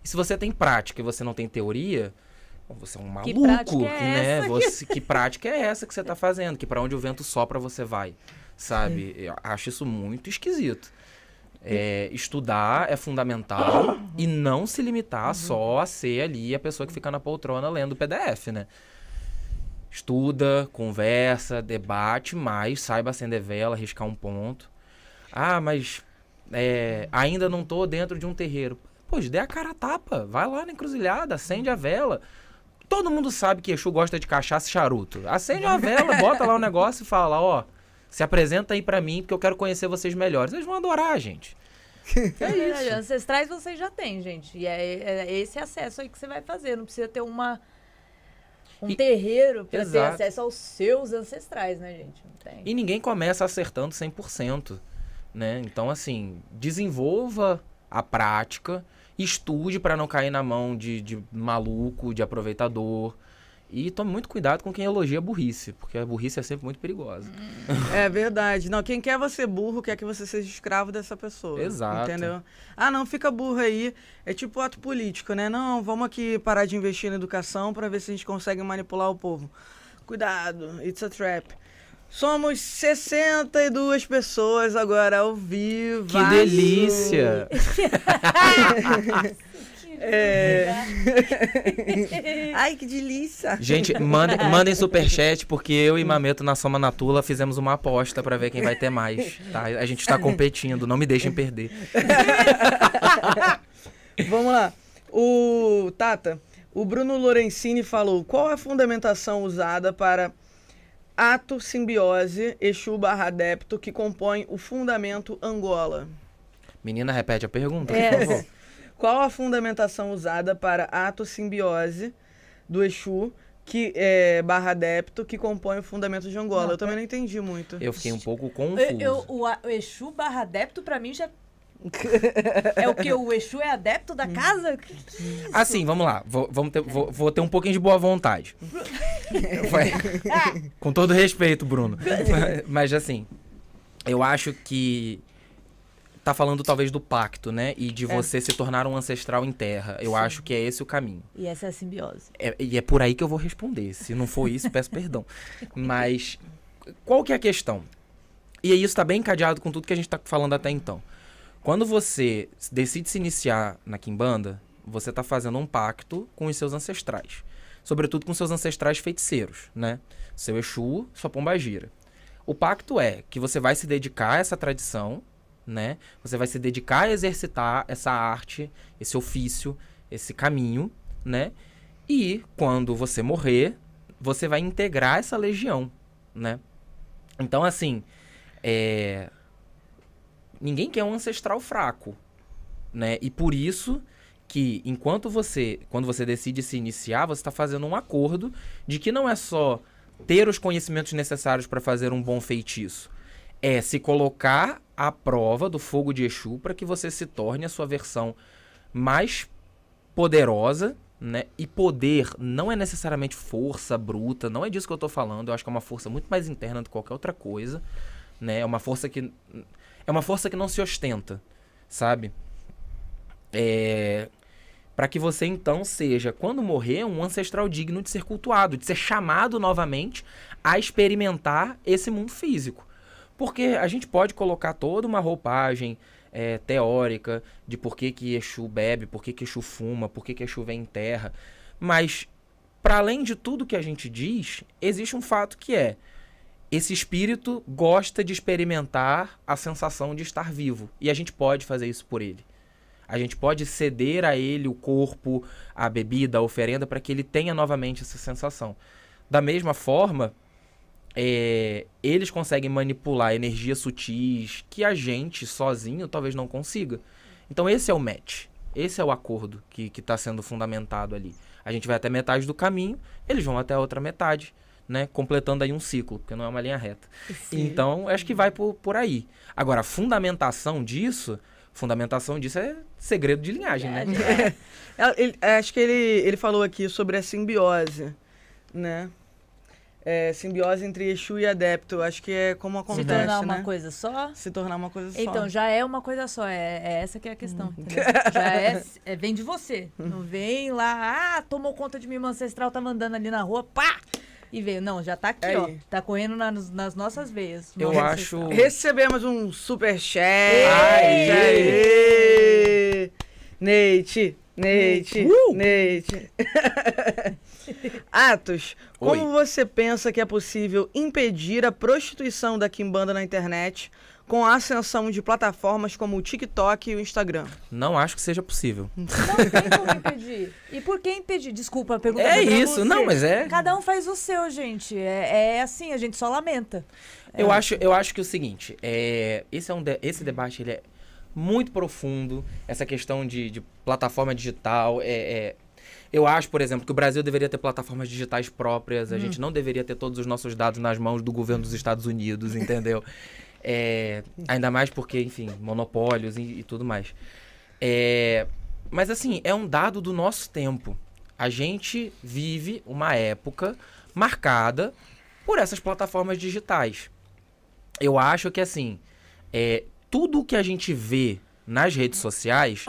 E se você tem prática e você não tem teoria, você é um maluco, que prática é né? Essa? Você, que prática é essa que você está fazendo? Que para onde o vento sopra você vai, sabe? É. Eu acho isso muito esquisito. É, estudar é fundamental e não se limitar uhum. só a ser ali a pessoa que fica na poltrona lendo PDF, né? Estuda, conversa, debate, mas saiba acender vela, riscar um ponto. Ah, mas é, ainda não tô dentro de um terreiro. Pois, dê é a cara a tapa, vai lá na encruzilhada, acende a vela. Todo mundo sabe que Exu gosta de cachaça e charuto. Acende a vela, bota lá o negócio e fala, ó, se apresenta aí para mim, porque eu quero conhecer vocês melhor. Vocês vão adorar, gente. É, é isso. Ancestrais vocês já têm, gente. E é, é, é, esse acesso aí que você vai fazer. Não precisa ter uma um e, terreiro para ter acesso aos seus ancestrais, né, gente? E ninguém começa acertando 100%, né? Então, assim, desenvolva a prática, estude para não cair na mão de, de maluco, de aproveitador, e tome muito cuidado com quem elogia a burrice, porque a burrice é sempre muito perigosa. É verdade. Não, quem quer você burro quer que você seja escravo dessa pessoa. Exato. Entendeu? Ah, não, fica burro aí. É tipo ato político, né? Não, vamos aqui parar de investir na educação para ver se a gente consegue manipular o povo. Cuidado, it's a trap. Somos 62 pessoas agora ao vivo. Que delícia! É... Ai, que delícia. Gente, mandem, mandem superchat, porque eu e Mameto na Soma Natula fizemos uma aposta para ver quem vai ter mais. Tá? A gente está competindo, não me deixem perder. Vamos lá. O Tata, o Bruno Lorenzini falou: qual a fundamentação usada para ato simbiose Exu barra adepto que compõe o fundamento Angola? Menina, repete a pergunta, é. por favor qual a fundamentação usada para ato simbiose do Exu que é, barra adepto que compõe o fundamento de Angola. Não, eu também é não entendi muito. Eu fiquei um pouco confuso. Eu, eu, o, o Exu barra adepto para mim já é o que o Exu é adepto da hum. casa? Que é assim, vamos lá. Vou, vamos ter, vou, vou, ter um pouquinho de boa vontade. Vai, ah. com todo respeito, Bruno. Mas assim, eu acho que tá falando talvez do pacto, né? E de é. você se tornar um ancestral em terra. Eu Sim. acho que é esse o caminho. E essa é a simbiose. É, e é por aí que eu vou responder. Se não for isso, peço perdão. Mas qual que é a questão? E isso está bem encadeado com tudo que a gente está falando até então. Quando você decide se iniciar na Kimbanda, você está fazendo um pacto com os seus ancestrais. Sobretudo com seus ancestrais feiticeiros, né? Seu Exu, sua Pombagira. O pacto é que você vai se dedicar a essa tradição né? Você vai se dedicar a exercitar essa arte, esse ofício, esse caminho, né? E quando você morrer, você vai integrar essa legião, né? Então, assim, é... ninguém quer um ancestral fraco, né? E por isso que enquanto você, quando você decide se iniciar, você está fazendo um acordo de que não é só ter os conhecimentos necessários para fazer um bom feitiço, é se colocar a prova do fogo de Exu para que você se torne a sua versão mais poderosa, né? E poder não é necessariamente força bruta, não é disso que eu estou falando, eu acho que é uma força muito mais interna do que qualquer outra coisa, né? É uma força que é uma força que não se ostenta, sabe? É, para que você então seja, quando morrer, um ancestral digno de ser cultuado, de ser chamado novamente a experimentar esse mundo físico. Porque a gente pode colocar toda uma roupagem é, teórica de por que, que Exu bebe, por que, que Exu fuma, por que, que Exu vem em terra. Mas, para além de tudo que a gente diz, existe um fato que é: esse espírito gosta de experimentar a sensação de estar vivo. E a gente pode fazer isso por ele. A gente pode ceder a ele o corpo, a bebida, a oferenda, para que ele tenha novamente essa sensação. Da mesma forma, é, eles conseguem manipular energias sutis que a gente sozinho talvez não consiga. Então esse é o match, esse é o acordo que está sendo fundamentado ali. A gente vai até metade do caminho, eles vão até a outra metade, né? Completando aí um ciclo, porque não é uma linha reta. Sim. Então, acho que vai por, por aí. Agora, a fundamentação disso, fundamentação disso é segredo de linhagem, né? é, né? É. É, ele, acho que ele, ele falou aqui sobre a simbiose, né? é, simbiose entre Exu e adepto. Acho que é como acontece, Se tornar uma né? coisa só? Se tornar uma coisa só. Então, já é uma coisa só. É, é essa que é a questão. Hum. já é, é, Vem de você. Não vem lá, ah, tomou conta de mim ancestral, tá mandando ali na rua, pá! E veio, não, já tá aqui, é ó. Tá correndo na, nas nossas veias. Eu ancestral. acho. Recebemos um super chat. Aê! Neite, Neite, uh! Neite. Atos, Oi. como você pensa que é possível impedir a prostituição da banda na internet com a ascensão de plataformas como o TikTok e o Instagram? Não acho que seja possível. Não tem como impedir. E por que impedir? Desculpa a pergunta. É isso, você. não, mas é. Cada um faz o seu, gente. É, é assim, a gente só lamenta. Eu, é. acho, eu acho que é o seguinte, é, esse, é um de, esse debate ele é muito profundo, essa questão de, de plataforma digital. É, é... Eu acho, por exemplo, que o Brasil deveria ter plataformas digitais próprias, a hum. gente não deveria ter todos os nossos dados nas mãos do governo dos Estados Unidos, entendeu? É, ainda mais porque, enfim, monopólios e, e tudo mais. É, mas, assim, é um dado do nosso tempo. A gente vive uma época marcada por essas plataformas digitais. Eu acho que, assim, é, tudo o que a gente vê nas redes sociais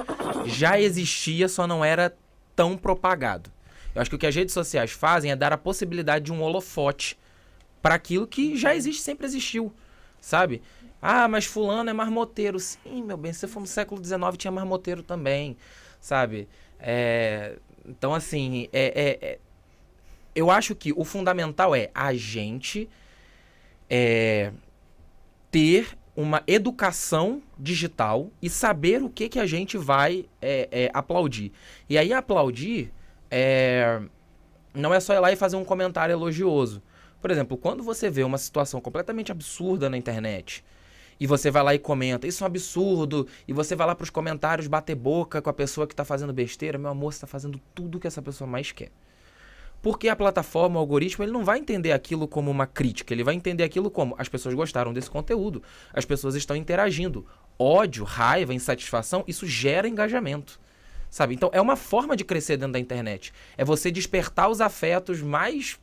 já existia, só não era tão propagado. Eu acho que o que as redes sociais fazem é dar a possibilidade de um holofote para aquilo que já existe, sempre existiu, sabe? Ah, mas fulano é marmoteiro. Sim, meu bem, se você for no século XIX, tinha marmoteiro também, sabe? É, então, assim, é, é, é, eu acho que o fundamental é a gente é, ter uma educação digital e saber o que, que a gente vai é, é, aplaudir. E aí, aplaudir é, não é só ir lá e fazer um comentário elogioso. Por exemplo, quando você vê uma situação completamente absurda na internet e você vai lá e comenta, isso é um absurdo, e você vai lá para os comentários bater boca com a pessoa que está fazendo besteira, meu amor, você está fazendo tudo que essa pessoa mais quer. Porque a plataforma, o algoritmo, ele não vai entender aquilo como uma crítica, ele vai entender aquilo como as pessoas gostaram desse conteúdo, as pessoas estão interagindo. Ódio, raiva, insatisfação, isso gera engajamento. Sabe? Então é uma forma de crescer dentro da internet. É você despertar os afetos mais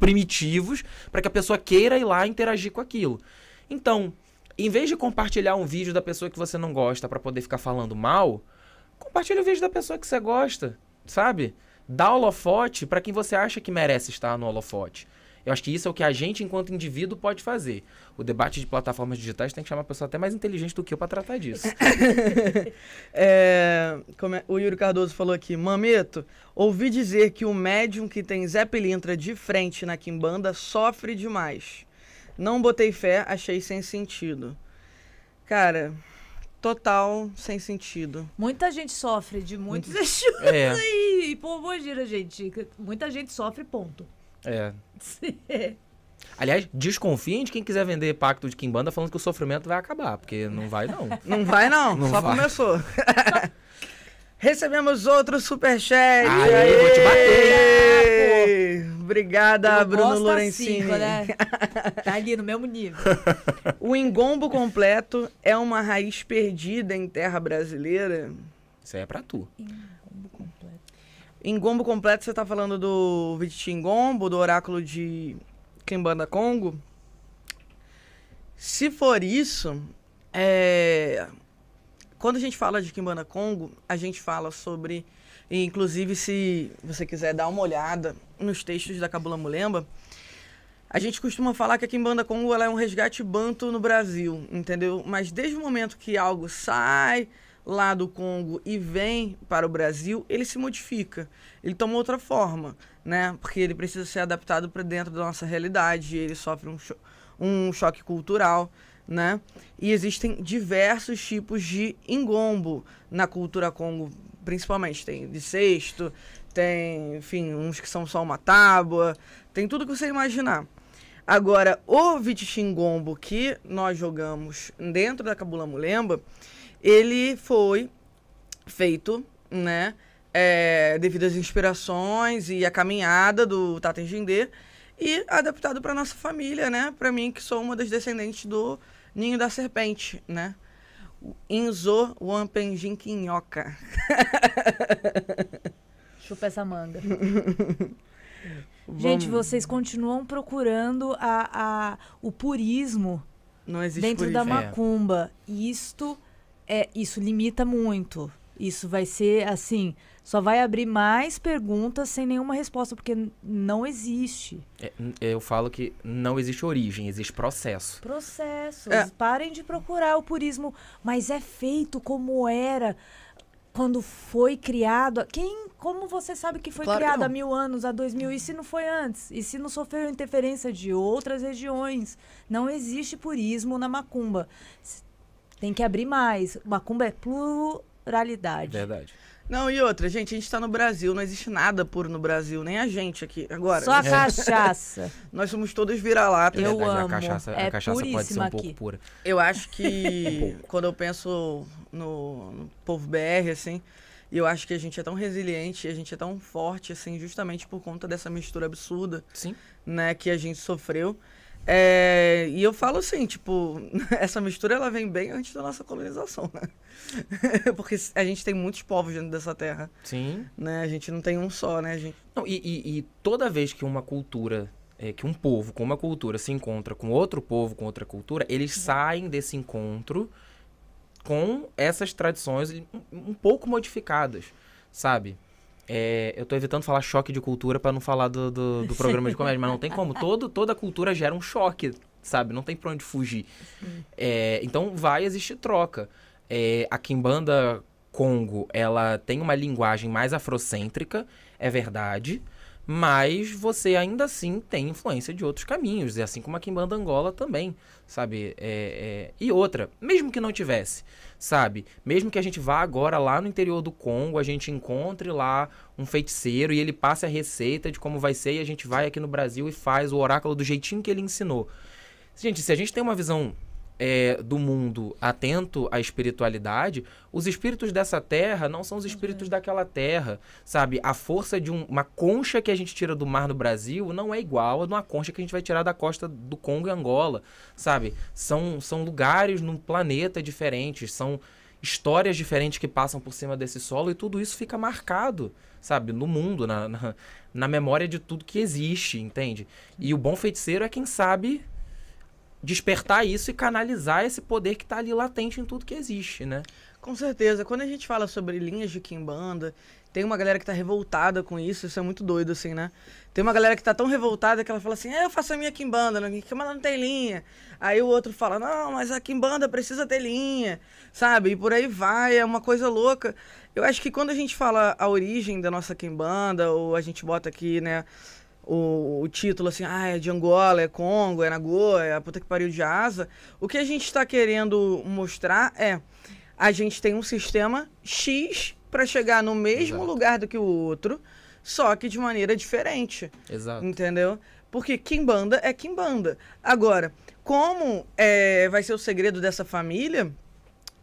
primitivos para que a pessoa queira ir lá interagir com aquilo. Então, em vez de compartilhar um vídeo da pessoa que você não gosta para poder ficar falando mal, compartilha o vídeo da pessoa que você gosta, sabe? dá holofote para quem você acha que merece estar no holofote. Eu acho que isso é o que a gente, enquanto indivíduo, pode fazer. O debate de plataformas digitais tem que chamar a pessoa até mais inteligente do que eu para tratar disso. é, é, o Yuri Cardoso falou aqui: Mameto, ouvi dizer que o médium que tem Zé Pelintra de frente na Quimbanda sofre demais. Não botei fé, achei sem sentido. Cara, total sem sentido. Muita gente sofre de muitos estilos é. aí. E gira, gente. Muita gente sofre, ponto. É. é. Aliás, desconfiem de quem quiser vender pacto de Kimbanda falando que o sofrimento vai acabar, porque não vai não. Não vai não, não só vai. começou. Recebemos outro superchat. Aí vou te bater. Aê. Obrigada, eu Bruno Lorenzini. Cinco, né? tá ali no mesmo nível. o engombo completo é uma raiz perdida em terra brasileira? Isso aí é pra tu. Engombo completo. Engombo completo, você tá falando do Gombo, do oráculo de Kimbanda Congo? Se for isso, é... quando a gente fala de Kimbanda Congo, a gente fala sobre... inclusive, se você quiser dar uma olhada nos textos da Cabula Mulemba, a gente costuma falar que a Kimbanda Congo ela é um resgate banto no Brasil, entendeu? Mas desde o momento que algo sai lá do Congo e vem para o Brasil, ele se modifica, ele toma outra forma, né? Porque ele precisa ser adaptado para dentro da nossa realidade, ele sofre um, cho um choque cultural, né? E existem diversos tipos de engombo na cultura congo, principalmente. Tem de sexto, tem, enfim, uns que são só uma tábua, tem tudo que você imaginar. Agora, o Vitingombo que nós jogamos dentro da Cabula Mulemba, ele foi feito, né, é, devido às inspirações e à caminhada do Tata Engender, e adaptado para nossa família, né, para mim que sou uma das descendentes do Ninho da Serpente, né? Inzo Wampenjin Quinhoca. Chupa essa manga. Gente, vocês continuam procurando a, a o purismo dentro purismo. da macumba. isto é, isso limita muito. Isso vai ser assim, só vai abrir mais perguntas sem nenhuma resposta, porque não existe. É, eu falo que não existe origem, existe processo. Processos. É. Parem de procurar o purismo, mas é feito como era quando foi criado. Quem, como você sabe que foi claro criado que há mil anos, há dois mil, e se não foi antes? E se não sofreu interferência de outras regiões? Não existe purismo na macumba. Tem que abrir mais. Macumba é pluralidade. Verdade. Não, e outra, gente, a gente tá no Brasil, não existe nada puro no Brasil, nem a gente aqui. Agora. Só a cachaça. Nós somos todos vira-lata. É eu Verdade, amo. A cachaça, é a cachaça pode ser um aqui. pouco pura. Eu acho que quando eu penso no, no povo BR, assim, eu acho que a gente é tão resiliente, a gente é tão forte, assim, justamente por conta dessa mistura absurda. Sim. Né, que a gente sofreu. É, e eu falo assim, tipo, essa mistura ela vem bem antes da nossa colonização, né? Porque a gente tem muitos povos dentro dessa terra. Sim. Né? A gente não tem um só, né? gente... Não, e, e, e, toda vez que uma cultura, é, que um povo com uma cultura se encontra com outro povo, com outra cultura, eles uhum. saem desse encontro com essas tradições um pouco modificadas, sabe? É, eu estou evitando falar choque de cultura para não falar do, do, do programa de comédia, mas não tem como. Todo, toda cultura gera um choque, sabe? Não tem para onde fugir. É, então vai existir troca. É, a Kimbanda Congo, ela tem uma linguagem mais afrocêntrica, é verdade mas você ainda assim tem influência de outros caminhos, e assim como a Kimbanda Angola também, sabe? É, é... E outra, mesmo que não tivesse, sabe? Mesmo que a gente vá agora lá no interior do Congo, a gente encontre lá um feiticeiro e ele passe a receita de como vai ser, e a gente vai aqui no Brasil e faz o oráculo do jeitinho que ele ensinou. Gente, se a gente tem uma visão é, do mundo atento à espiritualidade, os espíritos dessa terra não são os espíritos uhum. daquela terra, sabe? A força de um, uma concha que a gente tira do mar no Brasil não é igual a de uma concha que a gente vai tirar da costa do Congo e Angola, sabe? São, são lugares num planeta diferentes, são histórias diferentes que passam por cima desse solo e tudo isso fica marcado, sabe? No mundo, na, na, na memória de tudo que existe, entende? E o bom feiticeiro é quem sabe despertar isso e canalizar esse poder que está ali latente em tudo que existe, né? Com certeza. Quando a gente fala sobre linhas de quimbanda, tem uma galera que está revoltada com isso, isso é muito doido, assim, né? Tem uma galera que está tão revoltada que ela fala assim, é, eu faço a minha quimbanda, mas ela não tem linha. Aí o outro fala, não, mas a quimbanda precisa ter linha, sabe? E por aí vai, é uma coisa louca. Eu acho que quando a gente fala a origem da nossa quimbanda, ou a gente bota aqui, né, o, o, título assim, ah, é de Angola, é Congo, é Nagô, é a puta que pariu de Asa. O que a gente está querendo mostrar é a gente tem um sistema X para chegar no mesmo Exato. lugar do que o outro, só que de maneira diferente. Exato. Entendeu? Porque Kimbanda é Kimbanda. Agora, como é, vai ser o segredo dessa família,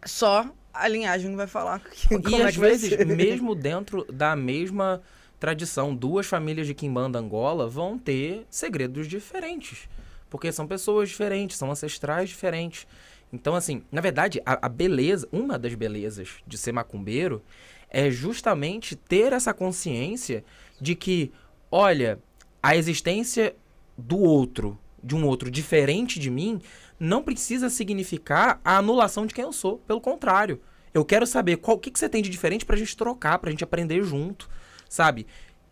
só a linhagem vai falar. É que, e às é vezes, mesmo dentro da mesma tradição, duas famílias de Quimbanda Angola vão ter segredos diferentes. Porque são pessoas diferentes, são ancestrais diferentes. Então, assim, na verdade, a, a beleza, uma das belezas de ser macumbeiro é justamente ter essa consciência de que, olha, a existência do outro, de um outro diferente de mim, não precisa significar a anulação de quem eu sou. Pelo contrário, eu quero saber qual que, que você tem de diferente para a gente trocar, para a gente aprender junto sabe?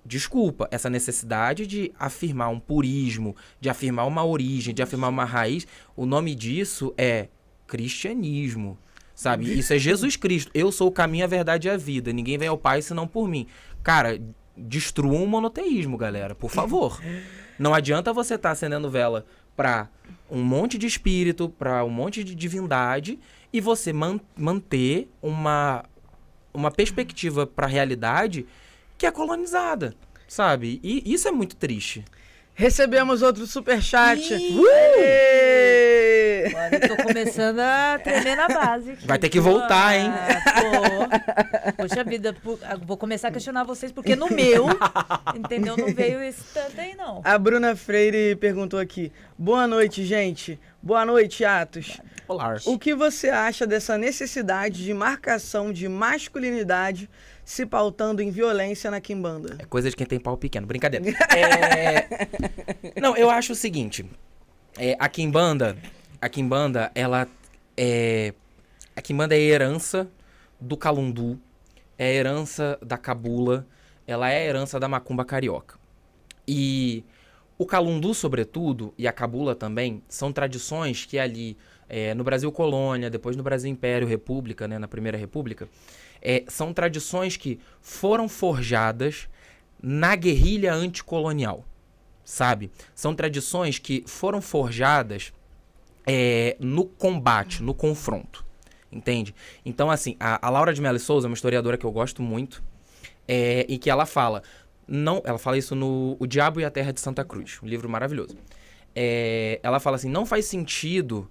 Desculpa, essa necessidade de afirmar um purismo, de afirmar uma origem, de afirmar uma raiz, o nome disso é cristianismo sabe? Isso é Jesus Cristo. Eu sou o caminho, a verdade e a vida. Ninguém vem ao Pai senão por mim. Cara, destruam o monoteísmo, galera, por favor. Não adianta você estar tá acendendo vela para um monte de espírito, para um monte de divindade e você man manter uma uma perspectiva para a realidade que é colonizada, sabe? E isso é muito triste. Recebemos outro superchat. Ih, uh! Agora eu tô começando a tremer na base. Aqui. Vai ter que voltar, hein? Pô. Ah, Poxa vida, ah, vou começar a questionar vocês, porque no meu, entendeu? Não veio esse tanto aí, não. A Bruna Freire perguntou aqui. Boa noite, gente. Boa noite, Atos. Olá. O que você acha dessa necessidade de marcação de masculinidade se pautando em violência na quimbanda. É coisa de quem tem pau pequeno, brincadeira. é... Não, eu acho o seguinte, é, a quimbanda, a quimbanda, ela é... A quimbanda é herança do calundu, é herança da cabula, ela é herança da macumba carioca. E o calundu, sobretudo, e a cabula também, são tradições que ali é, no Brasil colônia, depois no Brasil império, república, né, na primeira república, é, são tradições que foram forjadas na guerrilha anticolonial, sabe? São tradições que foram forjadas é, no combate, no confronto, entende? Então, assim, a, a Laura de Melo Souza é uma historiadora que eu gosto muito é, e que ela fala, não, ela fala isso no O Diabo e a Terra de Santa Cruz, um livro maravilhoso. É, ela fala assim, não faz sentido,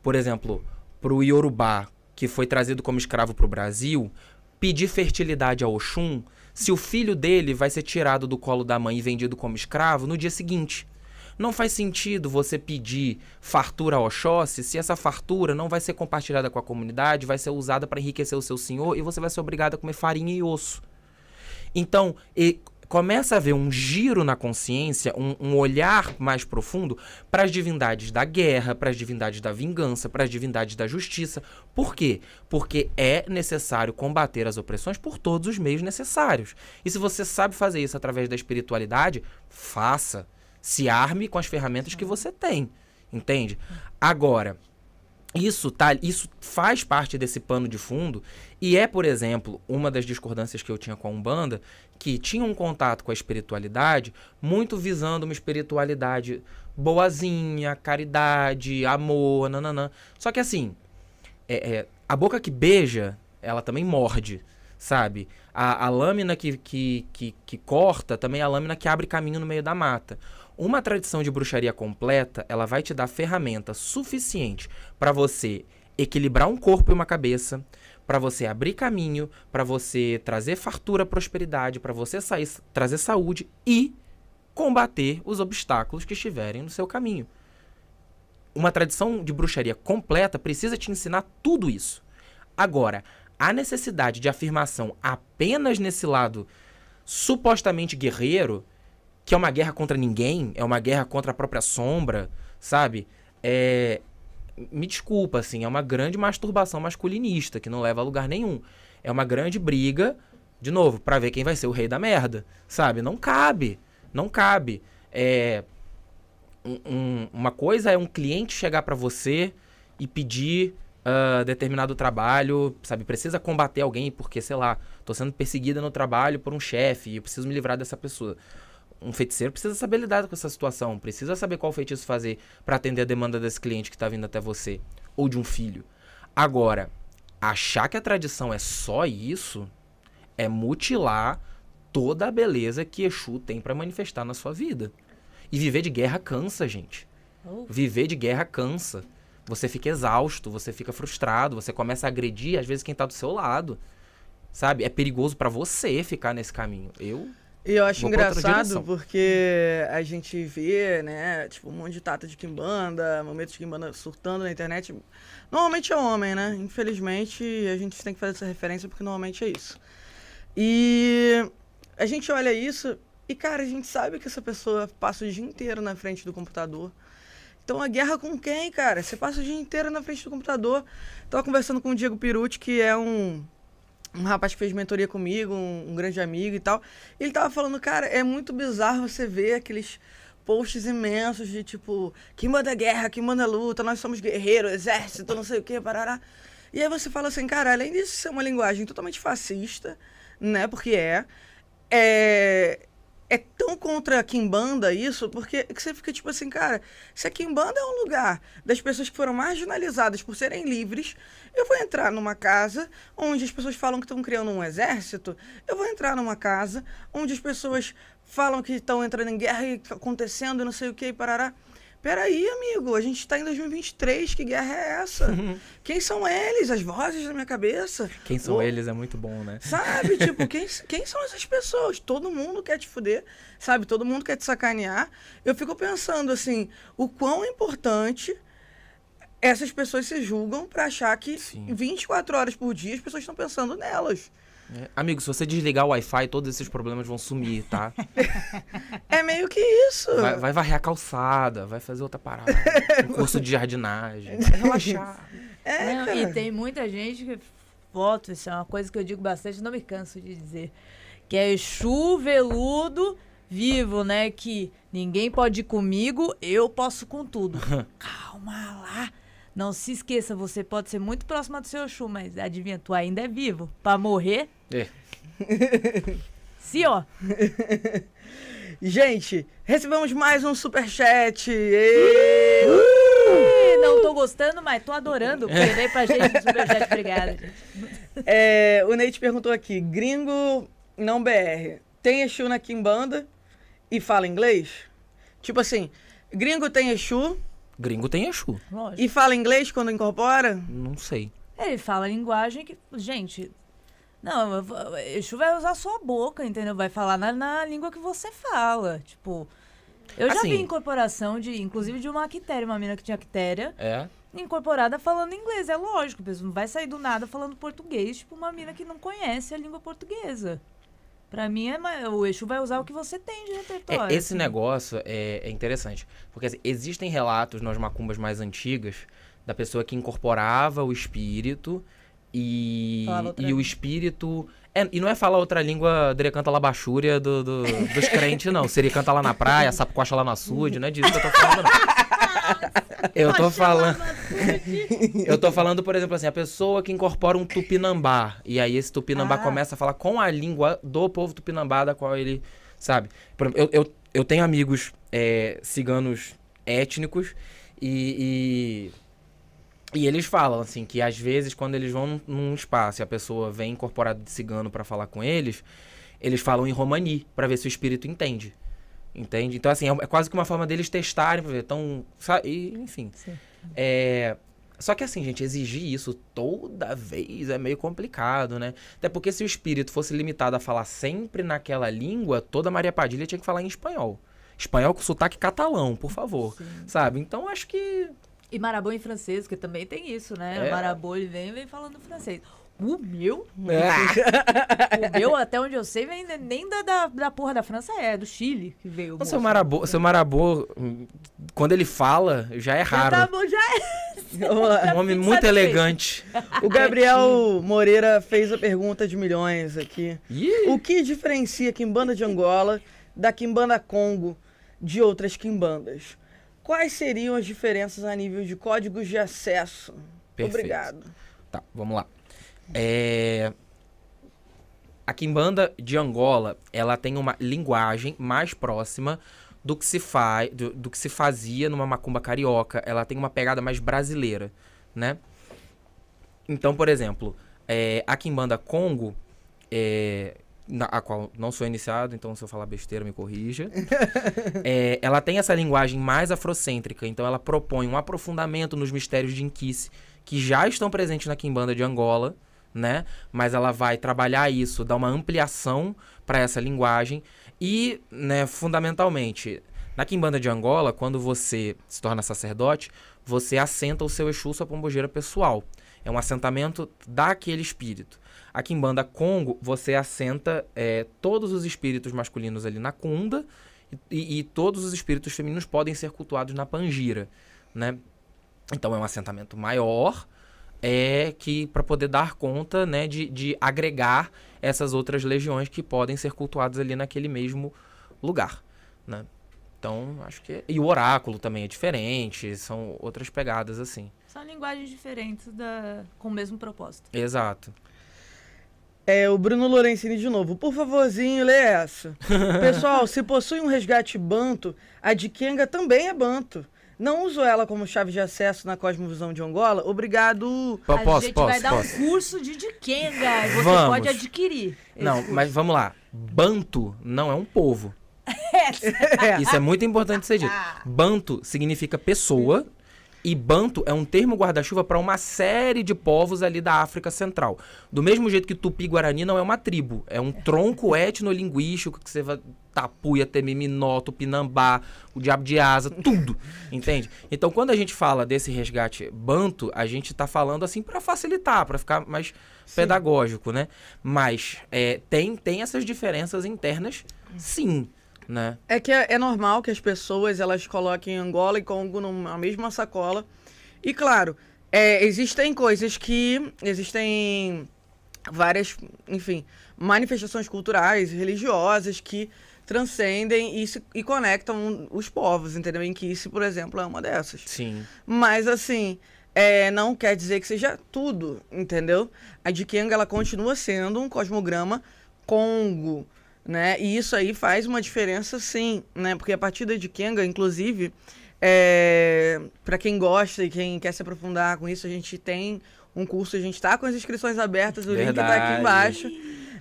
por exemplo, para o Yorubá que foi trazido como escravo para o Brasil, pedir fertilidade ao Oxum se o filho dele vai ser tirado do colo da mãe e vendido como escravo no dia seguinte. Não faz sentido você pedir fartura ao Oxóssi se essa fartura não vai ser compartilhada com a comunidade, vai ser usada para enriquecer o seu senhor e você vai ser obrigado a comer farinha e osso. Então, e começa a haver um giro na consciência, um, um olhar mais profundo para as divindades da guerra, para as divindades da vingança, para as divindades da justiça. Por quê? Porque é necessário combater as opressões por todos os meios necessários. E se você sabe fazer isso através da espiritualidade, faça. Se arme com as ferramentas que você tem. Entende? Agora, isso tá, isso faz parte desse pano de fundo e é, por exemplo, uma das discordâncias que eu tinha com a Umbanda, que tinha um contato com a espiritualidade, muito visando uma espiritualidade boazinha, caridade, amor, nananã. Só que assim, é, é, a boca que beija, ela também morde, sabe? A, a lâmina que, que, que, que corta também é a lâmina que abre caminho no meio da mata. Uma tradição de bruxaria completa, ela vai te dar ferramenta suficiente para você equilibrar um corpo e uma cabeça, para você abrir caminho, para você trazer fartura, prosperidade, para você sair, trazer saúde e combater os obstáculos que estiverem no seu caminho. Uma tradição de bruxaria completa precisa te ensinar tudo isso. Agora, a necessidade de afirmação apenas nesse lado supostamente guerreiro, que é uma guerra contra ninguém, é uma guerra contra a própria sombra, sabe? É, me desculpa, assim, é uma grande masturbação masculinista que não leva a lugar nenhum. É uma grande briga, de novo, para ver quem vai ser o rei da merda, sabe? Não cabe, não cabe. É, um, uma coisa é um cliente chegar para você e pedir uh, determinado trabalho, sabe? Precisa combater alguém porque, sei lá, tô sendo perseguida no trabalho por um chefe e eu preciso me livrar dessa pessoa um feiticeiro precisa saber lidar com essa situação, precisa saber qual feitiço fazer para atender a demanda desse cliente que está vindo até você ou de um filho. Agora, achar que a tradição é só isso é mutilar toda a beleza que Exu tem para manifestar na sua vida. E viver de guerra cansa, gente. Oh. Viver de guerra cansa. Você fica exausto, você fica frustrado, você começa a agredir às vezes quem está do seu lado. Sabe? É perigoso para você ficar nesse caminho. Eu e eu acho engraçado porque a gente vê, né, tipo, um monte de tata de quimbanda, momentos de quimbanda surtando na internet. Normalmente é homem, né? Infelizmente, a gente tem que fazer essa referência porque normalmente é isso. E a gente olha isso e, cara, a gente sabe que essa pessoa passa o dia inteiro na frente do computador. Então a guerra com quem, cara? Você passa o dia inteiro na frente do computador. Tava conversando com o Diego Piruti, que é um um rapaz que fez mentoria comigo, um, um, grande amigo e tal. E ele tava falando, cara, é muito bizarro você ver aqueles posts imensos de tipo, que manda guerra, que manda luta, nós somos guerreiro, exército, não sei o que, parará. E aí você fala assim, cara, além disso ser é uma linguagem totalmente fascista, né? Porque é. É, é tão contra a Kimbanda isso, porque que você fica tipo assim, cara, se a Kimbanda é um lugar das pessoas que foram marginalizadas por serem livres, eu vou entrar numa casa onde as pessoas falam que estão criando um exército, eu vou entrar numa casa onde as pessoas falam que estão entrando em guerra e acontecendo não sei o que e parará. Peraí, amigo, a gente tá em 2023, que guerra é essa? quem são eles? As vozes na minha cabeça. Quem são eles é muito bom, né? Sabe, tipo, quem, quem são essas pessoas? Todo mundo quer te fuder, sabe? Todo mundo quer te sacanear. Eu fico pensando, assim, o quão importante essas pessoas se julgam para achar que Sim. 24 horas por dia as pessoas estão pensando nelas. É. Amigo, se você desligar o Wi-Fi, todos esses problemas vão sumir, tá? é meio que isso. Vai, vai varrer a calçada, vai fazer outra parada. um curso de jardinagem. Vai é. relaxar. É, não, e tem muita gente que. Foto, isso é uma coisa que eu digo bastante, não me canso de dizer. Que é chuveludo veludo vivo, né? Que ninguém pode ir comigo, eu posso com tudo. Calma lá. Não se esqueça, você pode ser muito próxima do seu chu, mas adivinha, tu ainda é vivo. Para morrer, é. Sim, ó. Gente, recebemos mais um superchat. E... Não tô gostando, mas tô adorando. Perder é. pra gente o superchat, obrigada. É, o Neite perguntou aqui, gringo não BR, tem Exu na Kimbanda e fala inglês? Tipo assim, gringo tem Exu... Gringo tem Exu. Lógico. E fala inglês quando incorpora? Não sei. Ele fala a linguagem que. Gente, não, Exu vai usar sua boca, entendeu? Vai falar na, na língua que você fala. Tipo, eu já vi assim. incorporação de, inclusive, de uma actéria, uma mina que tinha quitéria. É. Incorporada falando inglês, é lógico, não vai sair do nada falando português, tipo uma mina que não conhece a língua portuguesa. Pra mim, é, o Exu vai usar o que você tem de repertório. É, esse assim. negócio é, é, interessante. Porque assim, existem relatos nas macumbas mais antigas da pessoa que incorporava o espírito e, e o espírito. É, e não é falar outra língua, Dere canta lá baixúria do, do, dos crentes, não. Seria canta lá na praia, sapo coxa lá no açude, não é disso que eu tô falando, não. Eu tô falando. eu tô falando, por exemplo, assim, a pessoa que incorpora um tupinambá. E aí esse tupinambá ah. começa a falar com a língua do povo tupinambá, da qual ele. Sabe? Exemplo, eu, eu, eu tenho amigos é, ciganos étnicos e, e e eles falam, assim, que às vezes quando eles vão num espaço e a pessoa vem incorporada de cigano para falar com eles, eles falam em romani para ver se o espírito entende. Entende? Então, assim, é, é, quase que uma forma deles testarem pra ver. Então, e, enfim. É, só que, assim, gente, exigir isso toda vez é meio complicado, né? Até porque se o espírito fosse limitado a falar sempre naquela língua, toda Maria Padilha tinha que falar em espanhol. Espanhol com sotaque catalão, por favor. Sim. Sabe? Então, acho que e marabô em francês, que também tem isso, né? É. O marabô ele vem, vem falando francês. O meu? É. O meu, até onde eu sei, vem nem da, da, da, porra da França, é do Chile que veio. O seu Marabô, seu Marabô, quando ele fala, já é raro. Já, tá, já é. Um, homem muito elegante. O Gabriel Moreira fez a pergunta de milhões aqui. O que diferencia Kimbanda de Angola da Kimbanda Congo de outras Kimbandas? Quais seriam as diferenças a nível de códigos de acesso? Perfeito. Obrigado. Tá, vamos lá. É... A Kimbanda de Angola, ela tem uma linguagem mais próxima do que se faz, do, do, que se fazia numa macumba carioca. Ela tem uma pegada mais brasileira, né? Então, por exemplo, é, a Kimbanda Congo, é, na, a qual não sou iniciado, então se eu falar besteira, me corrija. é, ela tem essa linguagem mais afrocêntrica, então ela propõe um aprofundamento nos mistérios de Inquice, que já estão presentes na Quimbanda de Angola, né? Mas ela vai trabalhar isso, dar uma ampliação para essa linguagem e, né, fundamentalmente, na Quimbanda de Angola, quando você se torna sacerdote, você assenta o seu Exu, sua pombogeira pessoal. É um assentamento daquele espírito. A Kimbanda Congo, você assenta é, todos os espíritos masculinos ali na Kunda e, e, todos os espíritos femininos podem ser cultuados na Pangira, né? Então é um assentamento maior, é que para poder dar conta, né, de, de agregar essas outras legiões que podem ser cultuadas ali naquele mesmo lugar, né? Então, acho que. É, e o oráculo também é diferente, são outras pegadas assim. São linguagens diferentes da... com o mesmo propósito. Exato. É o Bruno Lorenzini de novo. Por favorzinho, lê essa. Pessoal, se possui um resgate banto, a de Kenga também é banto. Não uso ela como chave de acesso na Cosmovisão de Angola. Obrigado. P a gente posso, vai dar posso. um curso de Dikenga. Você vamos. pode adquirir. Não, curso. mas vamos lá. Banto não é um povo. É. Isso é muito importante ser dito. Ah. Banto significa pessoa hum. E banto é um termo guarda-chuva para uma série de povos ali da África Central. Do mesmo jeito que Tupi-Guarani não é uma tribo, é um tronco etnolinguístico que você vai tapuia, temiminó, tupinambá, o diabo de asa, tudo, entende? Então, quando a gente fala desse resgate banto, a gente está falando assim para facilitar, para ficar mais sim. pedagógico, né? Mas é, tem, tem essas diferenças internas, sim. Né? É que é, é normal que as pessoas elas coloquem Angola e Congo numa mesma sacola. E claro, é, existem coisas que. Existem várias, enfim, manifestações culturais, religiosas que transcendem e, se, e conectam os povos, entendeu? Em que isso, por exemplo, é uma dessas. Sim. Mas assim, é, não quer dizer que seja tudo, entendeu? A de Kenga ela continua sendo um cosmograma Congo, né? E isso aí faz uma diferença sim, né? Porque a partida de Kenga, inclusive, é... para quem gosta e quem quer se aprofundar com isso, a gente tem um curso, a gente está com as inscrições abertas, o Verdade. link tá aqui embaixo,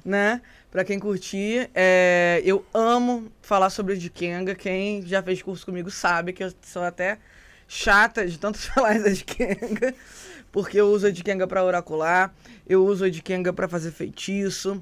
né? Para quem curtir, é... eu amo falar sobre de Kenga. Quem já fez curso comigo sabe que eu sou até chata de tanto falar da Kenga, porque eu uso a de Kenga para oracular, eu uso a de Kenga para fazer feitiço,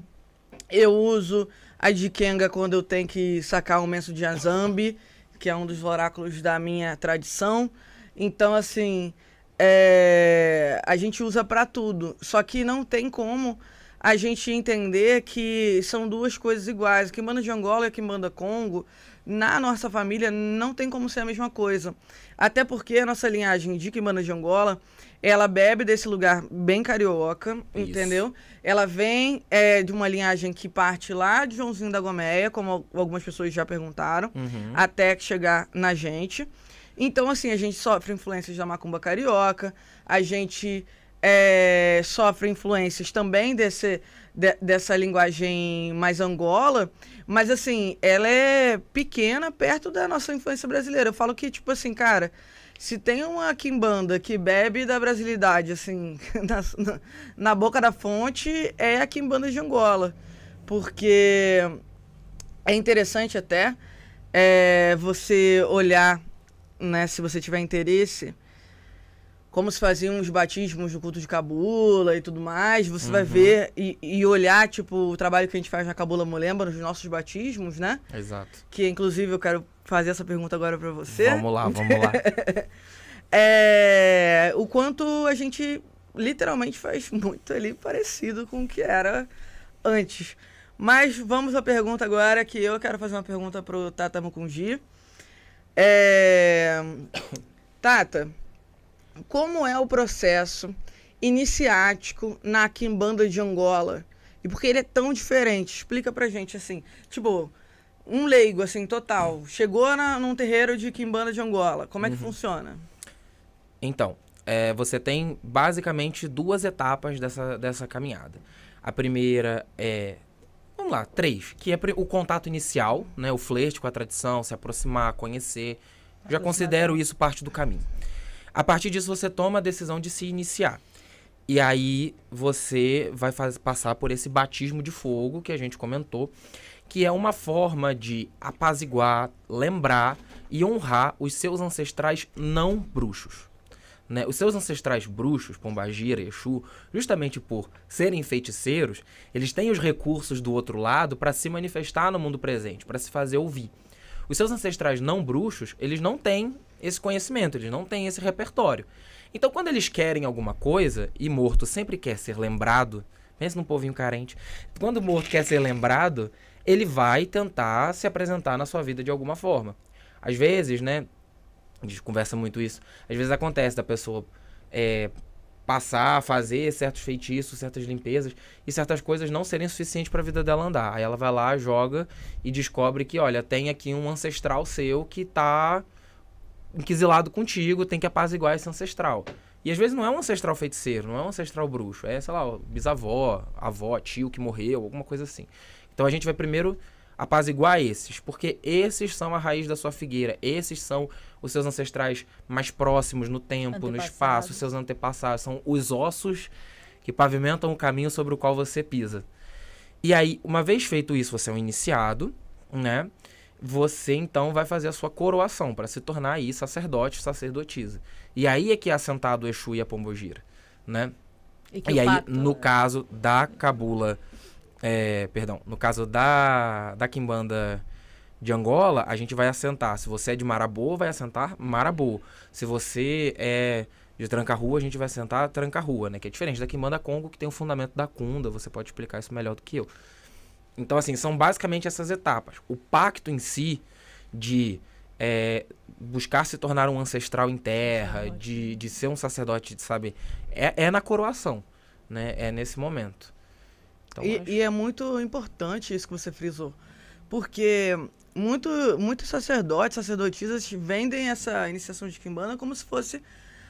eu uso a de Kenga quando eu tenho que sacar um menso de Azambi, que é um dos oráculos da minha tradição. Então, assim, é, a gente usa para tudo. Só que não tem como a gente entender que são duas coisas iguais. O que manda de Angola e o que manda Congo, na nossa família, não tem como ser a mesma coisa. Até porque a nossa linhagem de que manda de Angola ela bebe desse lugar bem carioca, Isso. entendeu? Ela vem é, de uma linhagem que parte lá de Joãozinho da Gomeia, como algumas pessoas já perguntaram, uhum. até chegar na gente. Então, assim, a gente sofre influências da macumba carioca, a gente é, sofre influências também desse, de, dessa linguagem mais angola, mas, assim, ela é pequena perto da nossa influência brasileira. Eu falo que, tipo assim, cara, se tem uma quimbanda que bebe da brasilidade, assim, na, na boca da fonte, é a quimbanda de Angola. Porque é interessante até é, você olhar, né, se você tiver interesse, como se faziam os batismos do culto de Cabula e tudo mais. Você uhum. vai ver e, e, olhar, tipo, o trabalho que a gente faz na Cabula Molemba, nos nossos batismos, né? Exato. Que, inclusive, eu quero fazer essa pergunta agora para você. Vamos lá, vamos lá. é, o quanto a gente literalmente faz muito ali parecido com o que era antes. Mas vamos à pergunta agora, que eu quero fazer uma pergunta pro Tata Mukunji. É... Tata, como é o processo iniciático na quimbanda de Angola e por que ele é tão diferente. Explica pra gente assim, tipo, um leigo assim total, chegou na, num terreiro de quimbanda de Angola, como é que uhum. funciona? Então, é, você tem basicamente duas etapas dessa, dessa caminhada. A primeira é vamos lá, três, que é o contato inicial, né, o flerte com a tradição, se aproximar, conhecer. Já considero isso parte do caminho. A partir disso, você toma a decisão de se iniciar. E aí você vai faz, passar por esse batismo de fogo que a gente comentou, que é uma forma de apaziguar, lembrar e honrar os seus ancestrais não bruxos. Né? Os seus ancestrais bruxos, Pombagira e Exu, justamente por serem feiticeiros, eles têm os recursos do outro lado para se manifestar no mundo presente, para se fazer ouvir. Os seus ancestrais não bruxos, eles não têm esse conhecimento, eles não têm esse repertório. Então, quando eles querem alguma coisa, e morto sempre quer ser lembrado, pensa num povinho carente, quando o morto quer ser lembrado, ele vai tentar se apresentar na sua vida de alguma forma. Às vezes, né? A gente conversa muito isso. Às vezes acontece da pessoa é, passar, fazer certos feitiços, certas limpezas e certas coisas não serem suficientes para a vida dela andar. Aí ela vai lá, joga e descobre que, olha, tem aqui um ancestral seu que está inquisilado contigo, tem que apaziguar esse ancestral. E às vezes não é um ancestral feiticeiro, não é um ancestral bruxo, é, sei lá, bisavó, avó, tio que morreu, alguma coisa assim. Então a gente vai primeiro apaziguar esses, porque esses são a raiz da sua figueira, esses são os seus ancestrais mais próximos no tempo, no espaço, seus antepassados, são os ossos que pavimentam o caminho sobre o qual você pisa. E aí, uma vez feito isso, você é um iniciado, né? você então vai fazer a sua coroação para se tornar aí sacerdote, sacerdotisa. E aí é que é assentado Exu e a Pombogira, né? E, e aí, pato, no caso da Cabula, é, perdão, no caso da, da Quimbanda de Angola, a gente vai assentar. Se você é de Marabô, vai assentar Marabô. Se você é de tranca-rua, a gente vai assentar tranca-rua, né? Que é diferente da Quimbanda Congo, que tem o fundamento da Cunda. Você pode explicar isso melhor do que eu. Então, assim, são basicamente essas etapas. O pacto em si de é, buscar se tornar um ancestral em terra, de, de ser um sacerdote, de saber, é, é na coroação, né? É nesse momento. Então, e, acho... e, é muito importante isso que você frisou, porque muito, muitos sacerdotes, sacerdotisas vendem essa iniciação de quimbanda como se fosse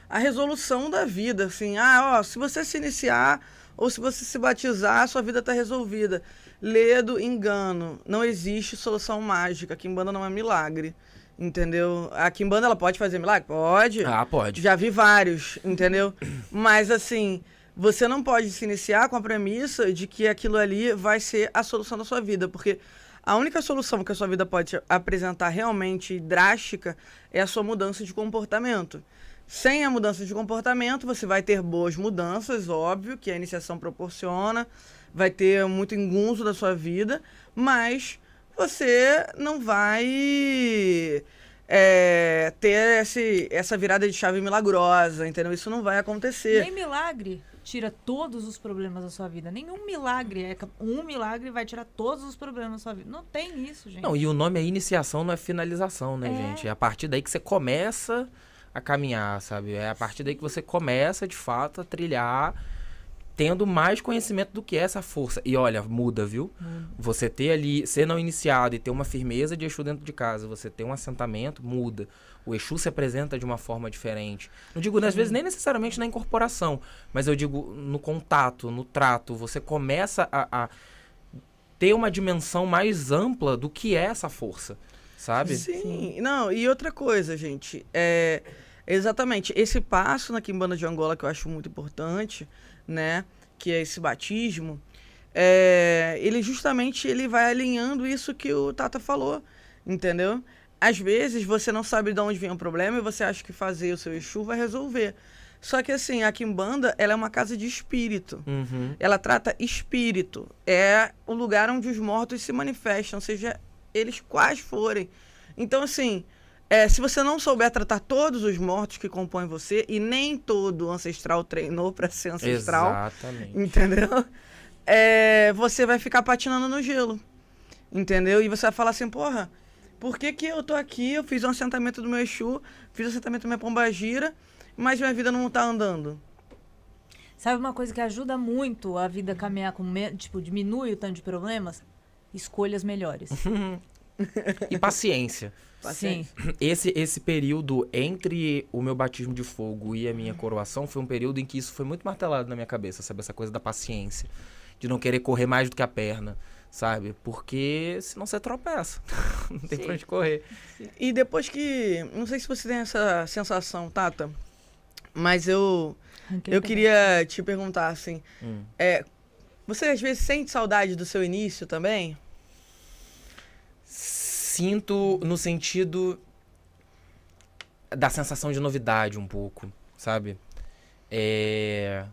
a resolução da vida, assim, ah, ó, se você se iniciar ou se você se batizar, a sua vida está resolvida. Ledo, engano. Não existe solução mágica. A Kimbanda não é milagre. Entendeu? A Kimbanda ela pode fazer milagre? Pode. Ah, pode. Já vi vários, entendeu? Mas assim, você não pode se iniciar com a premissa de que aquilo ali vai ser a solução da sua vida, porque a única solução que a sua vida pode apresentar realmente drástica é a sua mudança de comportamento. Sem a mudança de comportamento, você vai ter boas mudanças, óbvio, que a iniciação proporciona, vai ter muito engunzo da sua vida, mas você não vai é, ter esse, essa virada de chave milagrosa, entendeu? Isso não vai acontecer. Nem milagre tira todos os problemas da sua vida. Nenhum milagre é um milagre vai tirar todos os problemas da sua vida. Não tem isso, gente. Não, e o nome é iniciação, não é finalização, né, é. gente? É a partir daí que você começa a caminhar, sabe? É a partir daí que você começa de fato a trilhar tendo mais conhecimento do que é essa força. E olha, muda, viu? Hum. Você ter ali, ser não iniciado e ter uma firmeza de Exu dentro de casa, você ter um assentamento, muda. O Exu se apresenta de uma forma diferente. Não digo, né, às vezes, nem necessariamente na incorporação, mas eu digo no contato, no trato. Você começa a, a ter uma dimensão mais ampla do que é essa força, sabe? Sim. Sim. Não, e outra coisa, gente, é. Exatamente. Esse passo na Quimbanda de Angola que eu acho muito importante né, que é esse batismo, é, ele justamente ele vai alinhando isso que o Tata falou, entendeu? Às vezes você não sabe de onde vem o problema e você acha que fazer o seu Exu vai resolver. Só que assim, a Kimbanda, ela é uma casa de espírito. Uhum. Ela trata espírito. É o lugar onde os mortos se manifestam, seja eles quais forem. Então assim, é, se você não souber tratar todos os mortos que compõem você, e nem todo ancestral treinou para ser ancestral. Exatamente. Entendeu? É, você vai ficar patinando no gelo. Entendeu? E você vai falar assim, porra, por que, que eu tô aqui? Eu fiz um assentamento do meu Exu, fiz um assentamento da minha pombagira, mas minha vida não tá andando. Sabe uma coisa que ajuda muito a vida caminhar com, tipo, diminui o tanto de problemas? Escolhas melhores. E paciência. Sim. Esse, esse período entre o meu batismo de fogo e a minha coroação foi um período em que isso foi muito martelado na minha cabeça, sabe? Essa coisa da paciência, de não querer correr mais do que a perna, sabe? Porque senão você tropeça. não tem Sim. pra onde correr. Sim. E depois que. Não sei se você tem essa sensação, Tata, mas eu. Eu queria te perguntar assim. Hum. É, você às vezes sente saudade do seu início também? sinto no sentido da sensação de novidade um pouco, sabe? É...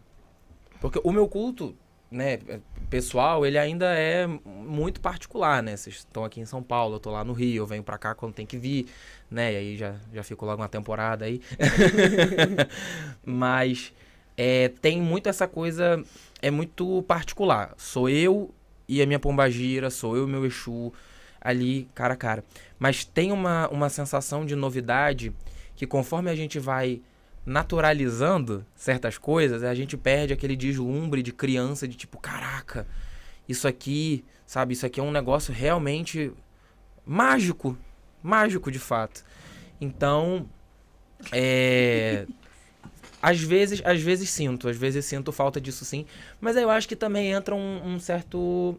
Porque o meu culto, né, pessoal, ele ainda é muito particular, né? Vocês estão aqui em São Paulo, eu tô lá no Rio, eu venho pra cá quando tem que vir, né? E aí já, já fico logo uma temporada aí. Mas é, tem muito essa coisa, é muito particular. Sou eu e a minha pombagira, sou eu e meu Exu, ali cara a cara. Mas tem uma, uma sensação de novidade que conforme a gente vai naturalizando certas coisas, a gente perde aquele deslumbre de criança de tipo, caraca, isso aqui, sabe, isso aqui é um negócio realmente mágico, mágico de fato. Então, é às vezes, às vezes sinto, às vezes sinto falta disso sim, mas eu acho que também entra um, um certo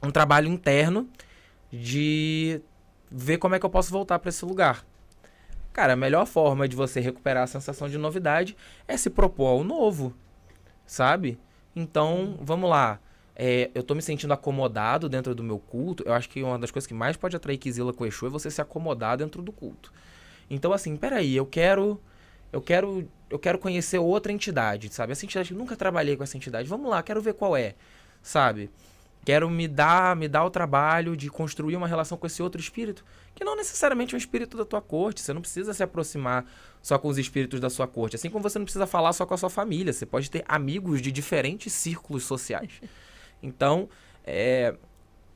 um trabalho interno de ver como é que eu posso voltar para esse lugar. Cara, a melhor forma de você recuperar a sensação de novidade é se propor ao novo, sabe? Então, vamos lá. É, eu tô me sentindo acomodado dentro do meu culto. Eu acho que uma das coisas que mais pode atrair Kizila com Exu é você se acomodar dentro do culto. Então, assim, peraí, eu quero. Eu quero. Eu quero conhecer outra entidade, sabe? Essa entidade, eu nunca trabalhei com essa entidade. Vamos lá, quero ver qual é, sabe? Quero me dar, me dar o trabalho de construir uma relação com esse outro espírito, que não necessariamente é um espírito da tua corte. Você não precisa se aproximar só com os espíritos da sua corte, assim como você não precisa falar só com a sua família. Você pode ter amigos de diferentes círculos sociais. Então, é,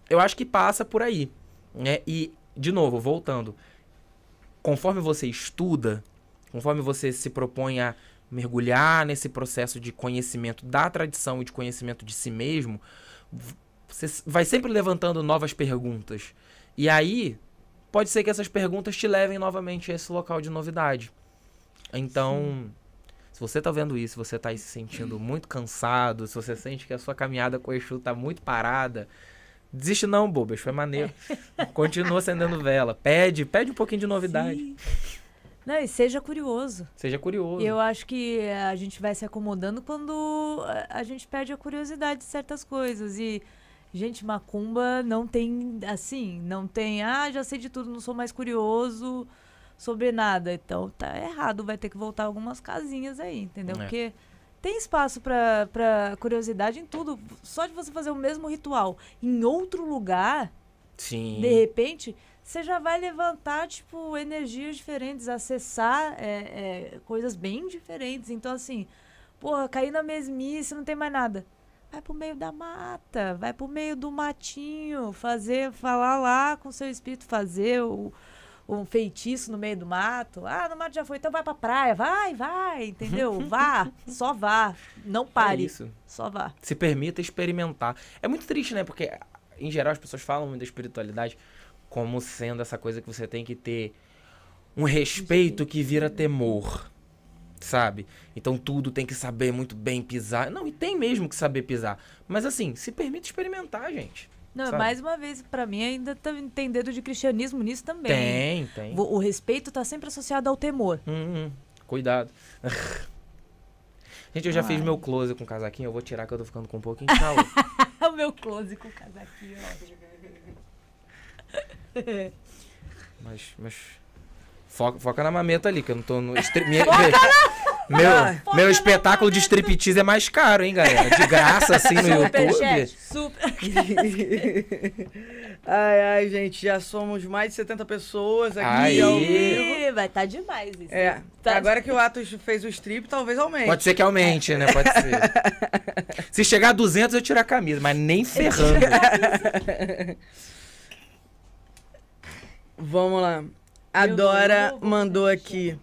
eu acho que passa por aí, né? E de novo, voltando, conforme você estuda, conforme você se propõe a mergulhar nesse processo de conhecimento da tradição e de conhecimento de si mesmo, você vai sempre levantando novas perguntas. E aí, pode ser que essas perguntas te levem novamente a esse local de novidade. Então, Sim. se você está vendo isso, se você está se sentindo muito cansado, se você sente que a sua caminhada com o Exu está muito parada, desiste não, bobo, Exu é maneiro. Continua acendendo vela. Pede, pede um pouquinho de novidade. Sim. Não, e seja curioso. Seja curioso. Eu acho que eh, a gente vai se acomodando quando eh, a gente perde a curiosidade de certas coisas. E Gente, macumba não tem assim, não tem, ah, já sei de tudo, não sou mais curioso sobre nada. Então tá errado, vai ter que voltar algumas casinhas aí, entendeu? É. Porque tem espaço para curiosidade em tudo. Só de você fazer o mesmo ritual em outro lugar, Sim. de repente, você já vai levantar, tipo, energias diferentes, acessar é, é, coisas bem diferentes. Então, assim, porra, cair na mesmice, não tem mais nada. Vai pro meio da mata, vai pro meio do matinho, fazer, falar lá com seu espírito, fazer o, um feitiço no meio do mato. Ah, no mato já foi, então vai pra praia. Vai, vai, entendeu? Vá, só vá. Não é pare. É isso. Só vá. Se permita experimentar. É muito triste, né? Porque, em geral, as pessoas falam muito da espiritualidade como sendo essa coisa que você tem que ter um respeito que vira temor sabe? Então tudo tem que saber muito bem pisar. Não, e tem mesmo que saber pisar. Mas assim, se permite experimentar, gente. Não, sabe? mais uma vez, para mim ainda tá, tem dedo de cristianismo nisso também. Tem, tem. O, o respeito tá sempre associado ao temor. Hum, hum. Cuidado. gente, eu já Ai. fiz meu close com casaquinho, eu vou tirar que eu tô ficando com um pouquinho de calor. o meu close com casaquinho, mas, mas Foca, foca na mameta ali, que eu não tô no. Estri... Minha, meu, ah, meu espetáculo de striptease é mais caro, hein, galera? De graça, assim, no super YouTube. Chat, super. ai, ai, gente, já somos mais de 70 pessoas aqui Aí. ao vivo. Vai tá demais isso. É. Tá Agora de... que o Atos fez o strip, talvez aumente. Pode ser que aumente, né? Pode ser. Se chegar a 200, eu tiro a camisa, mas nem ferrando. Vamos lá. A Dora mandou aqui.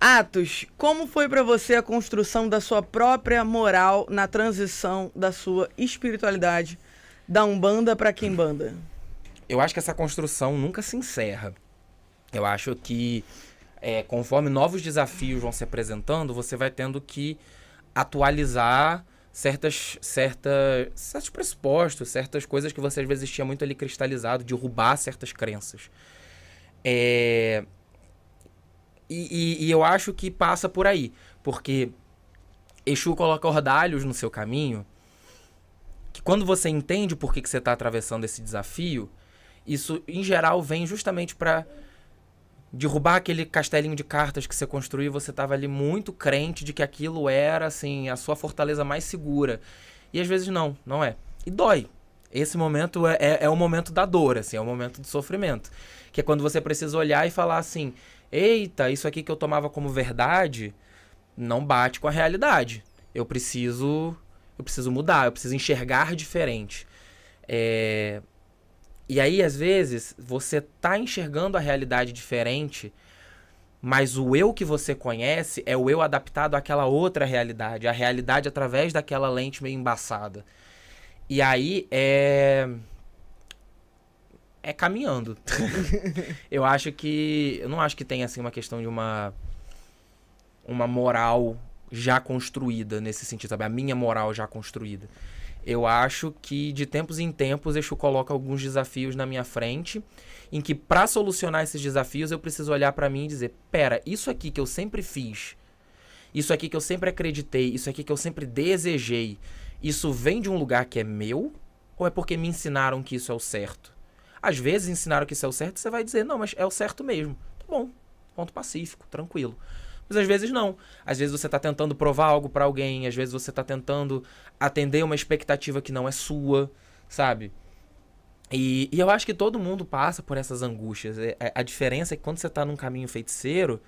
Atos, como foi para você a construção da sua própria moral na transição da sua espiritualidade da Umbanda para Quimbanda? Eu acho que essa construção nunca se encerra. Eu acho que é, conforme novos desafios vão se apresentando, você vai tendo que atualizar certas, certas, certos pressupostos, certas coisas que você às vezes tinha muito ali cristalizado, derrubar certas crenças. É... E, e, e, eu acho que passa por aí, porque Exu coloca ordalhos no seu caminho, que quando você entende por que, que você está atravessando esse desafio, isso em geral vem justamente para derrubar aquele castelinho de cartas que você construiu, você estava ali muito crente de que aquilo era assim a sua fortaleza mais segura. E às vezes não, não é. E dói. Esse momento é, é, é o momento da dor, assim, é o momento do sofrimento. Que é quando você precisa olhar e falar assim: eita, isso aqui que eu tomava como verdade não bate com a realidade. Eu preciso. Eu preciso mudar, eu preciso enxergar diferente. É... E aí, às vezes, você tá enxergando a realidade diferente, mas o eu que você conhece é o eu adaptado àquela outra realidade, a realidade através daquela lente meio embaçada. E aí é. É caminhando. eu acho que. Eu não acho que tenha assim uma questão de uma. Uma moral já construída nesse sentido, sabe? A minha moral já construída. Eu acho que de tempos em tempos eu coloca alguns desafios na minha frente, em que para solucionar esses desafios eu preciso olhar para mim e dizer: pera, isso aqui que eu sempre fiz, isso aqui que eu sempre acreditei, isso aqui que eu sempre desejei, isso vem de um lugar que é meu ou é porque me ensinaram que isso é o certo? Às vezes ensinaram que isso é o certo, você vai dizer, não, mas é o certo mesmo. Tá bom, ponto pacífico, tranquilo. Mas às vezes não. Às vezes você está tentando provar algo para alguém, às vezes você está tentando atender uma expectativa que não é sua, sabe? E, e, eu acho que todo mundo passa por essas angústias. É, é, a, diferença é que quando você está num caminho feiticeiro,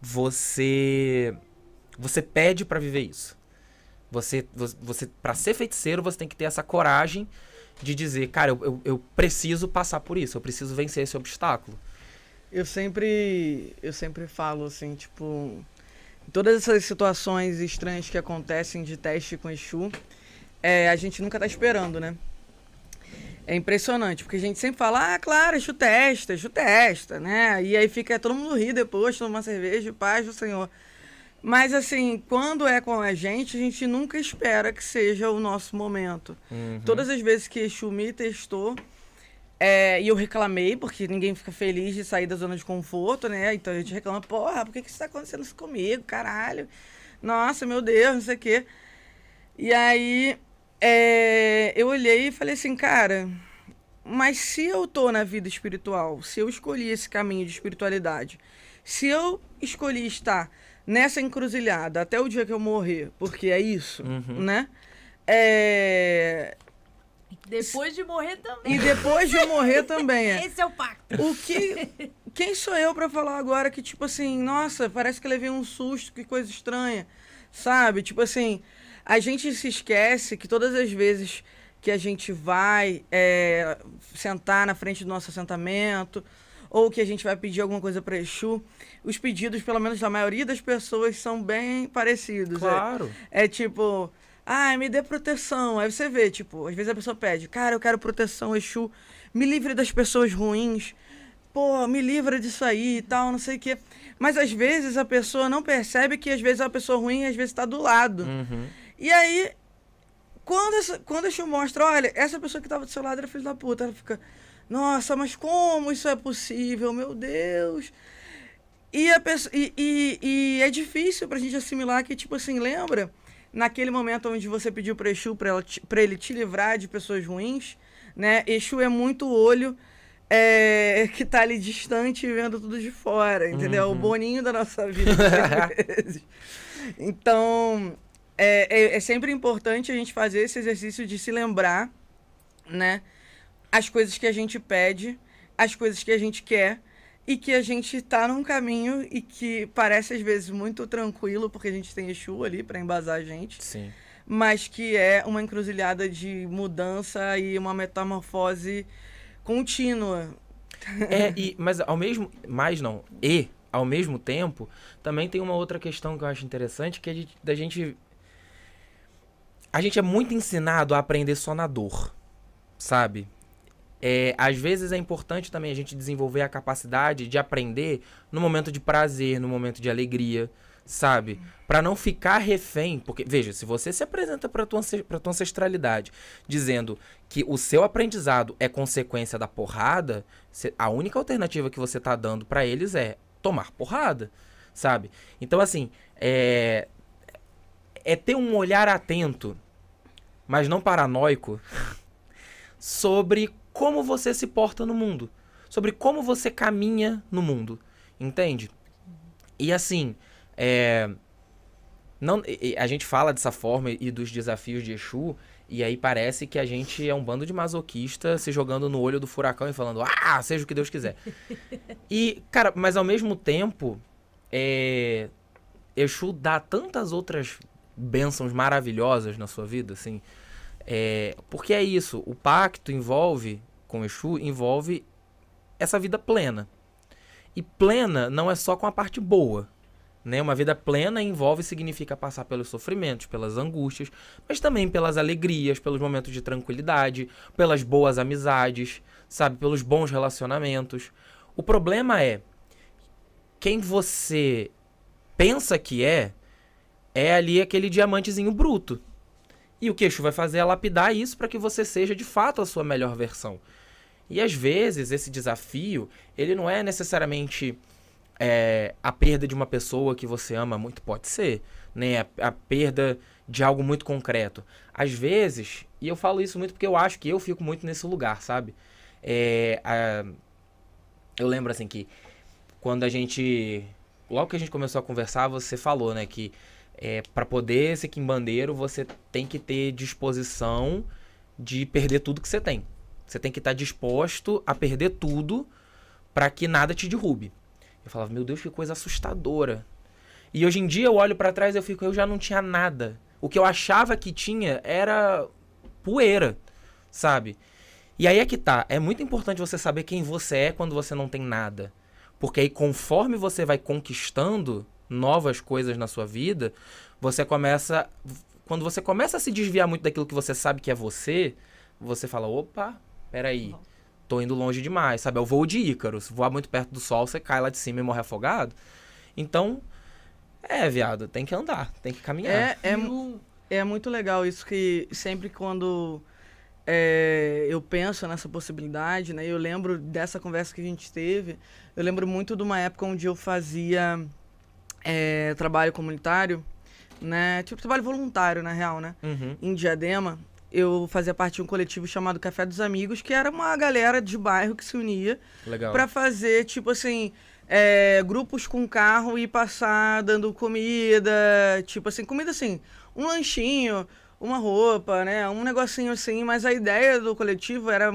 você você pede para viver isso. Você, você para ser feiticeiro, você tem que ter essa coragem de dizer, cara, eu, eu, eu, preciso passar por isso, eu preciso vencer esse obstáculo. Eu sempre, eu sempre falo assim, tipo, todas essas situações estranhas que acontecem de teste com Exu, é, a gente nunca tá esperando, né? É impressionante, porque a gente sempre fala, ah, claro, Exu testa, Exu testa, né? E aí fica todo mundo rir depois, toma uma cerveja, paz do Senhor. Mas assim, quando é com a gente, a gente nunca espera que seja o nosso momento. Uhum. Todas as vezes que Exu me testou, é, e eu reclamei, porque ninguém fica feliz de sair da zona de conforto, né? Então a gente reclama, porra, por que, que isso tá acontecendo isso comigo? Caralho. Nossa, meu Deus, não sei o quê. E aí é, eu olhei e falei assim, cara, mas se eu tô na vida espiritual, se eu escolhi esse caminho de espiritualidade, se eu escolhi estar nessa encruzilhada até o dia que eu morrer, porque é isso, uhum. né? É... Depois de morrer também. E depois de eu morrer também. É. Esse é o pacto. O que, quem sou eu para falar agora que, tipo assim, nossa, parece que levei um susto, que coisa estranha, sabe? Tipo assim, a gente se esquece que todas as vezes que a gente vai é, sentar na frente do nosso assentamento, ou que a gente vai pedir alguma coisa para Exu, os pedidos, pelo menos da maioria das pessoas, são bem parecidos. É- claro. É, é tipo, ah, me dê proteção. Aí você vê, tipo, às vezes a pessoa pede, cara, eu quero proteção, Exu, me livre das pessoas ruins. Pô, me livra disso aí e tal, não sei o quê. Mas às vezes a pessoa não percebe que às vezes é uma pessoa ruim às vezes está do lado. Uhum. E aí, quando, essa, quando a Exu mostra, olha, essa pessoa que estava do seu lado era filho da puta, ela fica, nossa, mas como isso é possível? Meu Deus! E, a pessoa, e, e, e é difícil para a gente assimilar que, tipo assim, lembra? Naquele momento onde você pediu para Exu para ele te livrar de pessoas ruins, né? Exu é muito olho é, que tá ali distante vendo tudo de fora, entendeu? Uhum. O boninho da nossa vida. então, é, é, é sempre importante a gente fazer esse exercício de se lembrar, né? as coisas que a gente pede, as coisas que a gente quer e que a gente está num caminho e que parece às vezes muito tranquilo porque a gente tem Exu ali para embasar a gente. Sim. Mas que é uma encruzilhada de mudança e uma metamorfose contínua. É, e, mas ao mesmo. Mais não. E, ao mesmo tempo, também tem uma outra questão que eu acho interessante, que é de, da gente. A gente é muito ensinado a aprender só na dor, sabe? É, às vezes é importante também a gente desenvolver a capacidade de aprender no momento de prazer, no momento de alegria, sabe? Para não ficar refém, porque veja, se você se apresenta para tua para tua ancestralidade dizendo que o seu aprendizado é consequência da porrada, a única alternativa que você tá dando para eles é tomar porrada, sabe? Então assim, é é ter um olhar atento, mas não paranoico sobre como você se porta no mundo, sobre como você caminha no mundo, entende? E assim, é, não, a gente fala dessa forma e dos desafios de Exu, e aí parece que a gente é um bando de masoquista se jogando no olho do furacão e falando, ah, seja o que Deus quiser. e, cara, mas ao mesmo tempo, é, Exu dá tantas outras bênçãos maravilhosas na sua vida, assim. É, porque é isso, o pacto envolve com Exu envolve essa vida plena. E plena não é só com a parte boa. Né? Uma vida plena envolve significa passar pelos sofrimentos, pelas angústias, mas também pelas alegrias, pelos momentos de tranquilidade, pelas boas amizades, sabe, pelos bons relacionamentos. O problema é quem você pensa que é é ali aquele diamantezinho bruto. E o queixo vai fazer é lapidar isso para que você seja de fato a sua melhor versão. E às vezes esse desafio, ele não é necessariamente é, a perda de uma pessoa que você ama muito, pode ser, né? A, a, perda de algo muito concreto. Às vezes, e eu falo isso muito porque eu acho que eu fico muito nesse lugar, sabe? É, a, eu lembro assim que quando a gente. Logo que a gente começou a conversar, você falou, né, que é, para poder ser quimbandeiro, você tem que ter disposição de perder tudo que você tem. Você tem que estar tá disposto a perder tudo para que nada te derrube. Eu falava, meu Deus, que coisa assustadora. E hoje em dia eu olho para trás e eu fico, eu já não tinha nada. O que eu achava que tinha era poeira, sabe? E aí é que tá, é muito importante você saber quem você é quando você não tem nada. Porque aí conforme você vai conquistando novas coisas na sua vida, você começa quando você começa a se desviar muito daquilo que você sabe que é você, você fala, opa, peraí, tô indo longe demais, sabe? É o voo de Ícaro. Se voar muito perto do sol, você cai lá de cima e morre afogado. Então, é, viado, tem que andar, tem que caminhar. É, é, é muito legal isso que sempre quando é, eu penso nessa possibilidade, né? Eu lembro dessa conversa que a gente teve. Eu lembro muito de uma época onde eu fazia é, trabalho comunitário, né? Tipo trabalho voluntário, na real, né? Uhum. Em Diadema eu fazia parte de um coletivo chamado Café dos Amigos, que era uma galera de bairro que se unia para fazer, tipo assim, é, grupos com carro e passar dando comida, tipo assim, comida assim, um lanchinho, uma roupa, né? Um negocinho assim, mas a ideia do coletivo era.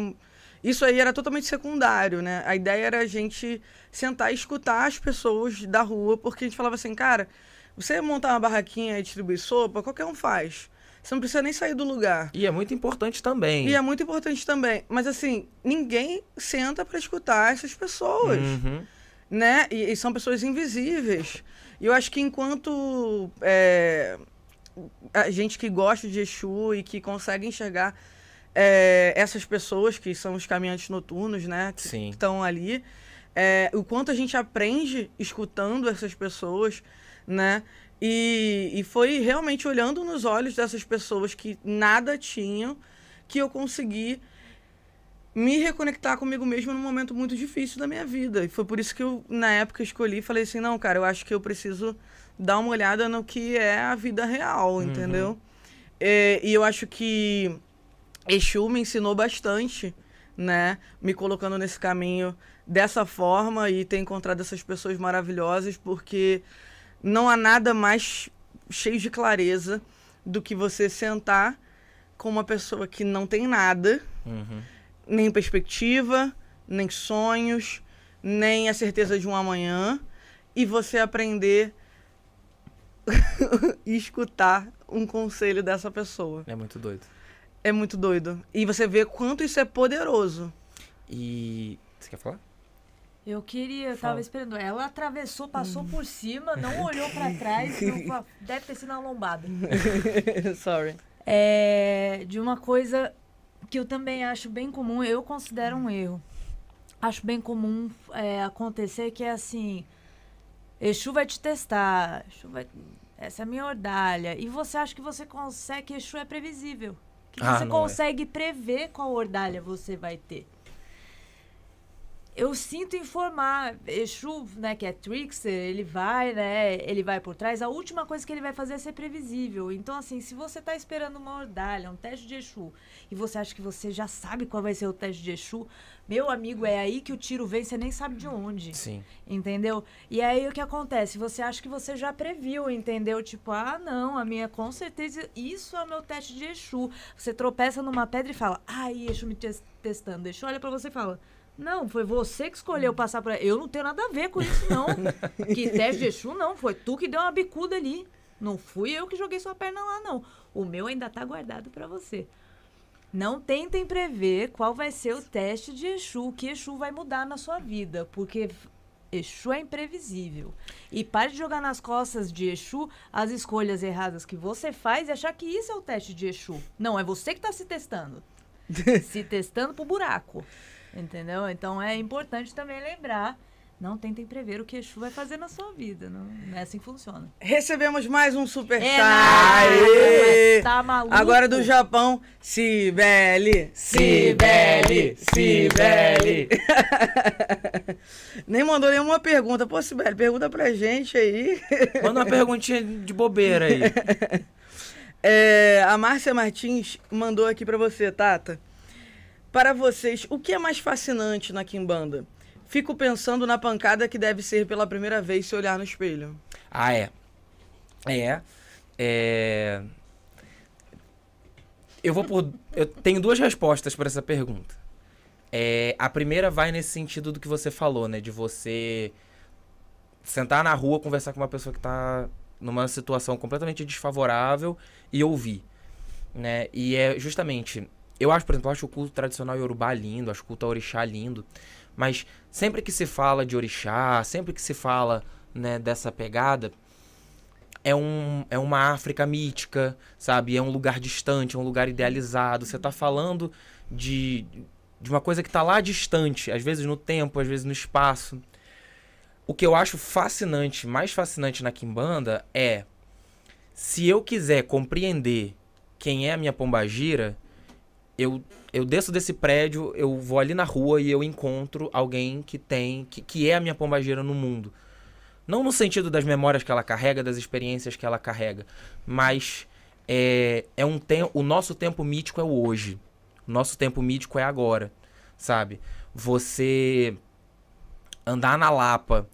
Isso aí era totalmente secundário, né? A ideia era a gente sentar e escutar as pessoas da rua, porque a gente falava assim, cara, você montar uma barraquinha e distribuir sopa, qualquer um faz. Você não precisa nem sair do lugar. E é muito importante também. E é muito importante também. Mas assim, ninguém senta para escutar essas pessoas. Uhum. Né? E, e, são pessoas invisíveis. E eu acho que enquanto é, a gente que gosta de Exu e que consegue enxergar é, essas pessoas que são os caminhantes noturnos, né? Que Sim. estão ali. É, o quanto a gente aprende escutando essas pessoas, né? E, e foi realmente olhando nos olhos dessas pessoas que nada tinham que eu consegui me reconectar comigo mesmo num momento muito difícil da minha vida. E foi por isso que eu, na época, escolhi e falei assim: não, cara, eu acho que eu preciso dar uma olhada no que é a vida real, uhum. entendeu? É, e eu acho que Exu me ensinou bastante, né? Me colocando nesse caminho dessa forma e ter encontrado essas pessoas maravilhosas, porque não há nada mais cheio de clareza do que você sentar com uma pessoa que não tem nada, uhum. nem perspectiva, nem sonhos, nem a certeza de um amanhã, e você aprender e escutar um conselho dessa pessoa. É muito doido. É muito doido. E você vê quanto isso é poderoso. E. Você quer falar? Eu queria, eu tava esperando. Ela atravessou, passou hum. por cima, não olhou para trás. deve ter sido uma lombada. Sorry. É, de uma coisa que eu também acho bem comum, eu considero um erro. Acho bem comum é, acontecer que é assim: Exu vai te é testar, Exu vai, é, essa é a minha ordalha. E você acha que você consegue, Exu é previsível. Que ah, você é. consegue é. prever qual ordalha você vai ter eu sinto informar. Exu, né, que é trickster, ele vai, né, ele vai por trás. A última coisa que ele vai fazer é ser previsível. Então, assim, se você está esperando uma ordalha, um teste de Exu, e você acha que você já sabe qual vai ser o teste de Exu, meu amigo, é aí que o tiro vem, você nem sabe de onde. Sim. Entendeu? E aí o que acontece? Você acha que você já previu, entendeu? Tipo, ah, não, a minha com certeza, isso é o meu teste de Exu. Você tropeça numa pedra e fala, ai, Exu me testando. Exu olha para você e fala não, foi você que escolheu passar por aí. Eu não tenho nada a ver com isso, não. que teste de Exu, não. Foi tu que deu uma bicuda ali. Não fui eu que joguei sua perna lá, não. O meu ainda tá guardado para você. Não tentem prever qual vai ser o teste de Exu, que Exu vai mudar na sua vida, porque Exu é imprevisível. E pare de jogar nas costas de Exu as escolhas erradas que você faz e achar que isso é o teste de Exu. Não, é você que está se testando. se testando pro buraco. Entendeu? Então é importante também lembrar. Não tentem prever o que Exu vai fazer na sua vida. Não, não é assim que funciona. Recebemos mais um super é, Aê! Tá maluco. Agora do Japão, Cibele. Cibele. Cibele. Nem mandou nenhuma pergunta. Pô, Cibele, pergunta pra gente aí. Manda uma perguntinha de bobeira aí. É, a Márcia Martins mandou aqui pra você, Tata para vocês, o que é mais fascinante na Kimbanda? Fico pensando na pancada que deve ser pela primeira vez se olhar no espelho. Ah, é. É. É. Eu vou por. Eu tenho duas respostas para essa pergunta. É, a primeira vai nesse sentido do que você falou, né? De você sentar na rua, conversar com uma pessoa que tá numa situação completamente desfavorável e ouvir. Né? E é justamente eu acho, por exemplo, eu acho o culto tradicional Yorubá lindo, acho o culto a orixá lindo. Mas sempre que se fala de orixá, sempre que se fala né, dessa pegada, é, um, é uma África mítica, sabe? É um lugar distante, é um lugar idealizado. Você está falando de, de uma coisa que está lá distante, às vezes no tempo, às vezes no espaço. O que eu acho fascinante, mais fascinante na Kimbanda é se eu quiser compreender quem é a minha pombagira, eu, eu desço desse prédio, eu vou ali na rua e eu encontro alguém que tem, que, que é a minha pombageira no mundo. Não no sentido das memórias que ela carrega, das experiências que ela carrega, mas é, é um tempo. O nosso tempo mítico é o hoje. O nosso tempo mítico é agora. Sabe? Você andar na Lapa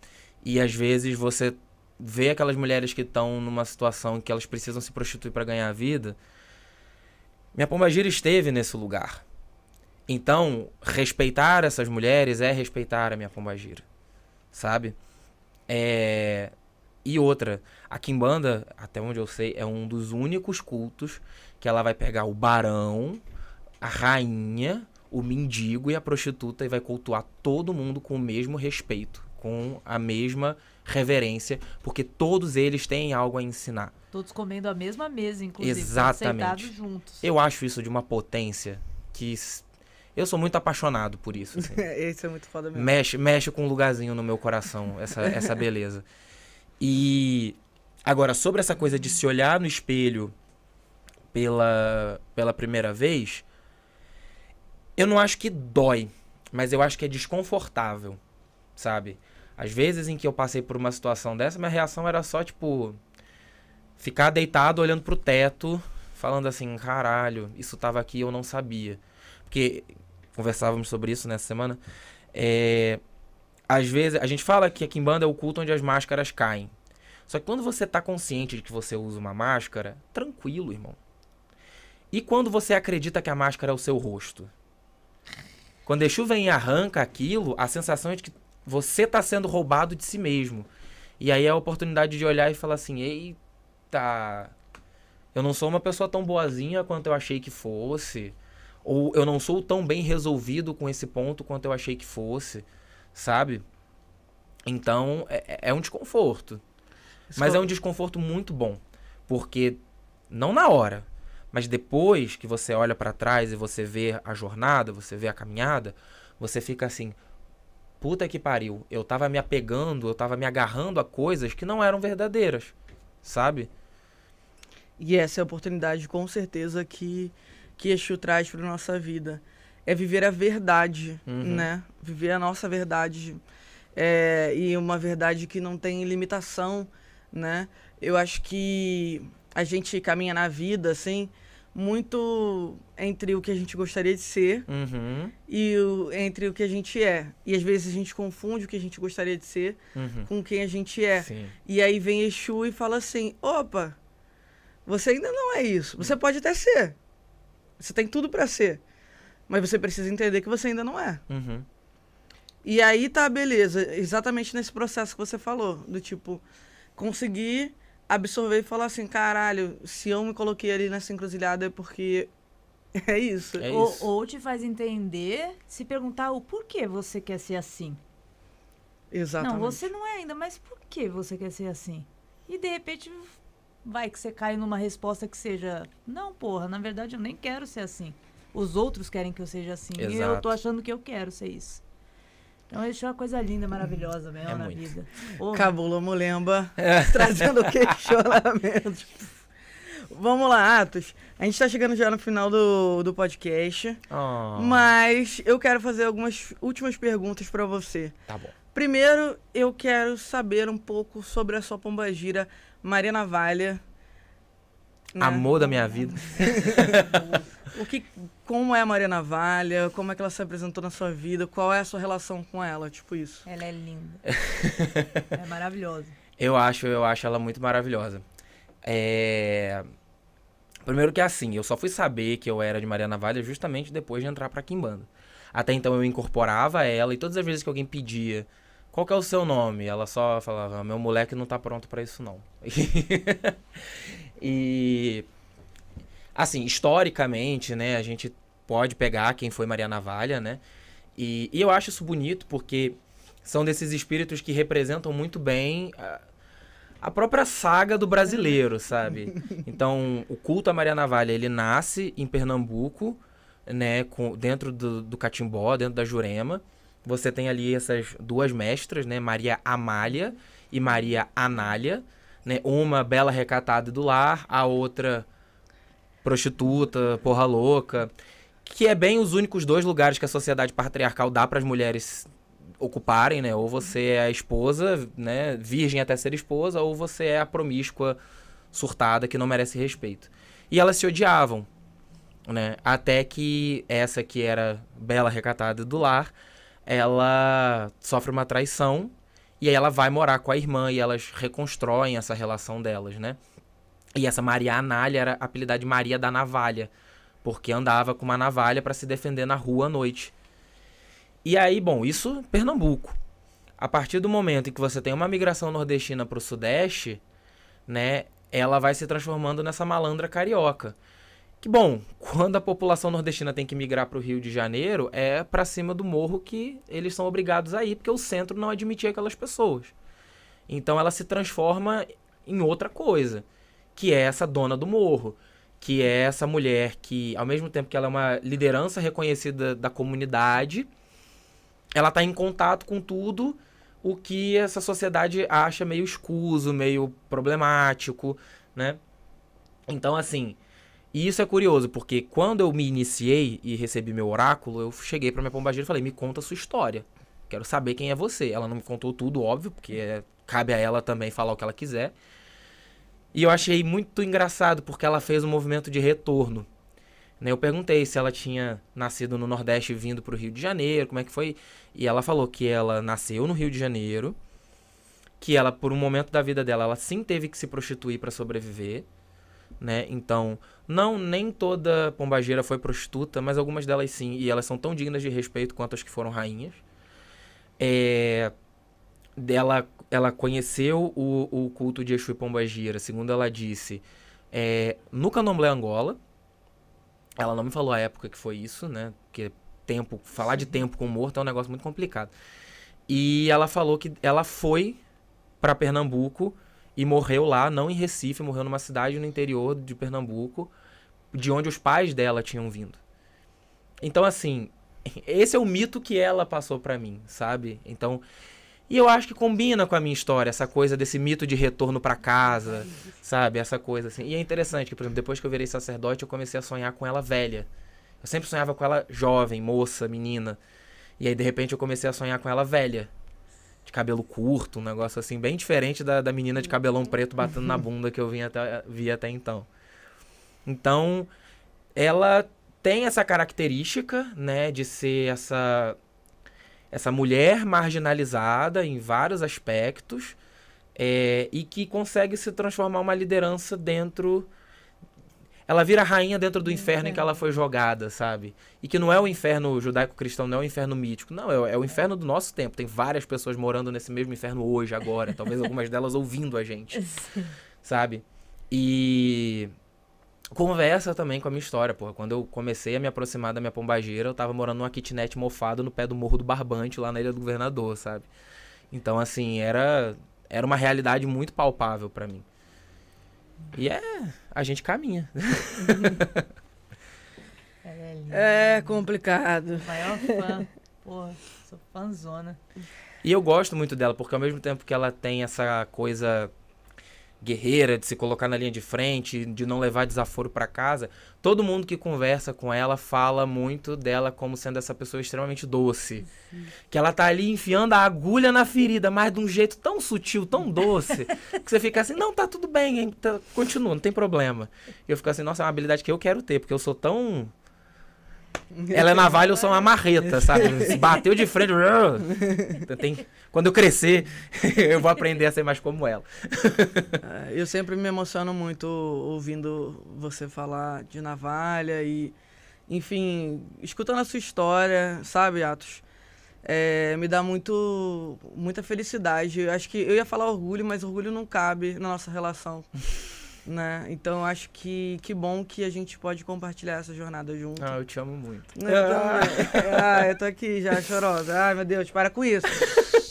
e às vezes você vê aquelas mulheres que estão numa situação em que elas precisam se prostituir para ganhar a vida minha pombagira esteve nesse lugar. Então, respeitar essas mulheres é respeitar a minha pombagira, sabe? É... E outra, a Kimbanda, até onde eu sei, é um dos únicos cultos que ela vai pegar o barão, a rainha, o mendigo e a prostituta e vai cultuar todo mundo com o mesmo respeito, com a mesma reverência, porque todos eles têm algo a ensinar. Todos comendo a mesma mesa, inclusive. Exatamente. juntos. Eu acho isso de uma potência que. Eu sou muito apaixonado por isso. Assim. isso é muito foda mesmo. Mexe, mexe com um lugarzinho no meu coração, essa, essa beleza. E. Agora, sobre essa coisa de se olhar no espelho pela, pela primeira vez, eu não acho que dói, mas eu acho que é desconfortável, sabe? Às vezes em que eu passei por uma situação dessa, minha reação era só tipo ficar deitado olhando pro teto, falando assim, caralho, isso tava aqui eu não sabia. Porque conversávamos sobre isso nessa semana. É, às vezes, a gente fala que a Kimbanda é o culto onde as máscaras caem. Só que quando você tá consciente de que você usa uma máscara, tranquilo, irmão. E quando você acredita que a máscara é o seu rosto? Quando chuva vem e arranca aquilo, a sensação é de que você tá sendo roubado de si mesmo. E aí é a oportunidade de olhar e falar assim: eita tá. Eu não sou uma pessoa tão boazinha quanto eu achei que fosse. Ou eu não sou tão bem resolvido com esse ponto quanto eu achei que fosse, sabe? Então, é, é, é um desconforto. Isso mas é um desconforto muito bom. Porque, não na hora, mas depois que você olha para trás e você vê a jornada, você vê a caminhada, você fica assim: puta que pariu, eu tava me apegando, eu tava me agarrando a coisas que não eram verdadeiras, sabe? E essa é a oportunidade, com certeza, que, que Exu traz para nossa vida. É viver a verdade, uhum. né? Viver a nossa verdade. É, e uma verdade que não tem limitação, né? Eu acho que a gente caminha na vida, assim, muito entre o que a gente gostaria de ser uhum. e o, entre o que a gente é. E às vezes a gente confunde o que a gente gostaria de ser uhum. com quem a gente é. Sim. E aí vem Exu e fala assim: opa, você ainda não é isso. Você pode até ser. Você tem tudo para ser. Mas você precisa entender que você ainda não é. Uhum. E aí tá, beleza. Exatamente nesse processo que você falou. Do tipo, conseguir absorver e falar assim, caralho, se eu me coloquei ali nessa encruzilhada é porque é isso. É ou, isso. ou te faz entender, se perguntar o porquê você quer ser assim. Exatamente. Não, você não é ainda, mas por que você quer ser assim? E de repente vai que você cai numa resposta que seja, não, porra, na verdade eu nem quero ser assim. Os outros querem que eu seja assim. Exato. E eu tô achando que eu quero ser isso. Então isso é uma coisa linda, maravilhosa mesmo é na muito. vida. Oh. Cabula Mulemba é. trazendo questionamentos. Vamos lá, Atos. A gente está chegando já no final do, do podcast. Oh. Mas eu quero fazer algumas últimas perguntas para você. Tá bom. Primeiro, eu quero saber um pouco sobre a sua pombagira Marina Valha. Né? Amor da minha vida. o que, como é a Marina Valha, como é que ela se apresentou na sua vida, qual é a sua relação com ela, tipo isso. Ela é linda. é maravilhosa. Eu acho, eu acho ela muito maravilhosa. É... Primeiro que é assim, eu só fui saber que eu era de Mariana Valha justamente depois de entrar pra Kimbanda. Até então eu incorporava ela e todas as vezes que alguém pedia qual que é o seu nome? Ela só falava, meu moleque não tá pronto para isso não. e assim, historicamente, né, a gente pode pegar quem foi Maria Navalha, né? E, e eu acho isso bonito porque são desses espíritos que representam muito bem a, a própria saga do brasileiro, sabe? Então, o culto à Maria Navalha, ele nasce em Pernambuco, né, com, dentro do, do Catimbó, dentro da Jurema, você tem ali essas duas mestras, né? Maria Amália e Maria Anália, né? Uma bela recatada do lar, a outra prostituta, porra louca, que é bem os únicos dois lugares que a sociedade patriarcal dá para as mulheres ocuparem, né? Ou você é a esposa, né, virgem até ser esposa, ou você é a promíscua surtada que não merece respeito. E elas se odiavam, né? Até que essa que era bela recatada do lar ela sofre uma traição e aí ela vai morar com a irmã e elas reconstroem essa relação delas, né? E essa Maria Anália era apelidada de Maria da Navalha, porque andava com uma navalha para se defender na rua à noite. E aí, bom, isso Pernambuco. A partir do momento em que você tem uma migração nordestina para o sudeste, né, ela vai se transformando nessa malandra carioca. Que bom, quando a população nordestina tem que migrar para o Rio de Janeiro, é para cima do morro que eles são obrigados a ir, porque o centro não admitia aquelas pessoas. Então ela se transforma em outra coisa, que é essa dona do morro, que é essa mulher que, ao mesmo tempo que ela é uma liderança reconhecida da comunidade, ela está em contato com tudo o que essa sociedade acha meio escuso, meio problemático, né? Então, assim, e isso é curioso, porque quando eu me iniciei e recebi meu oráculo, eu cheguei para minha pombagira e falei: "Me conta a sua história. Quero saber quem é você". Ela não me contou tudo, óbvio, porque é, cabe a ela também falar o que ela quiser. E eu achei muito engraçado porque ela fez um movimento de retorno. Né? Eu perguntei se ela tinha nascido no Nordeste e vindo para o Rio de Janeiro, como é que foi. E ela falou que ela nasceu no Rio de Janeiro, que ela, por um momento da vida dela, ela sim teve que se prostituir para sobreviver né? Então, não nem toda pombageira foi prostituta, mas algumas delas sim, e elas são tão dignas de respeito quanto as que foram rainhas. É, dela, ela conheceu o, o culto de Exu e Pombagira, segundo ela disse, é, no Candomblé Angola. Ela não me falou a época que foi isso, né? Porque tempo, falar de tempo com morto é um negócio muito complicado. E ela falou que ela foi para Pernambuco e morreu lá, não em Recife, morreu numa cidade no interior de Pernambuco, de onde os pais dela tinham vindo. Então, assim, esse é o mito que ela passou para mim, sabe? Então, e eu acho que combina com a minha história essa coisa desse mito de retorno para casa, sabe? Essa coisa assim. E é interessante que, por exemplo, depois que eu virei sacerdote, eu comecei a sonhar com ela velha. Eu sempre sonhava com ela jovem, moça, menina. E aí, de repente, eu comecei a sonhar com ela velha de cabelo curto, um negócio assim, bem diferente da, da menina de cabelão preto batendo na bunda que eu vim até, vi até então. Então, ela tem essa característica, né, de ser essa essa mulher marginalizada em vários aspectos é, e que consegue se transformar uma liderança dentro ela vira rainha dentro do inferno em que ela foi jogada, sabe? E que não é o inferno judaico-cristão, não é o inferno mítico. Não, é, é, o inferno do nosso tempo. Tem várias pessoas morando nesse mesmo inferno hoje, agora. Talvez algumas delas ouvindo a gente. Sabe? E. Conversa também com a minha história, porra. Quando eu comecei a me aproximar da minha pombageira, eu tava morando numa kitnet mofada no pé do Morro do Barbante, lá na Ilha do Governador, sabe? Então, assim, era, era uma realidade muito palpável para mim. E é, a gente caminha. é, é, é né? complicado. Maior fã. Pô, sou fãzona. E eu gosto muito dela, porque ao mesmo tempo que ela tem essa coisa guerreira, de se colocar na linha de frente, de não levar desaforo para casa. Todo mundo que conversa com ela fala muito dela como sendo essa pessoa extremamente doce. Sim. Que ela tá ali enfiando a agulha na ferida, mas de um jeito tão sutil, tão doce, que você fica assim: não, tá tudo bem, hein? Tá, continua, não tem problema. E eu fico assim: nossa, é uma habilidade que eu quero ter, porque eu sou tão Ela é navalha, eu sou uma marreta, sabe? Bateu de frente. Tem... Quando eu crescer, eu vou aprender a ser mais como ela. É, eu sempre me emociono muito ouvindo você falar de navalha e, enfim, escutando a sua história, sabe, Atos? É, me dá muito, muita felicidade. acho que eu ia falar orgulho, mas orgulho não cabe na nossa relação. Né? Então acho que que bom que a gente pode compartilhar essa jornada junto. Ah, eu te amo muito. Eu ah, eu tô aqui já chorosa. Ai, ah, meu Deus, para com isso.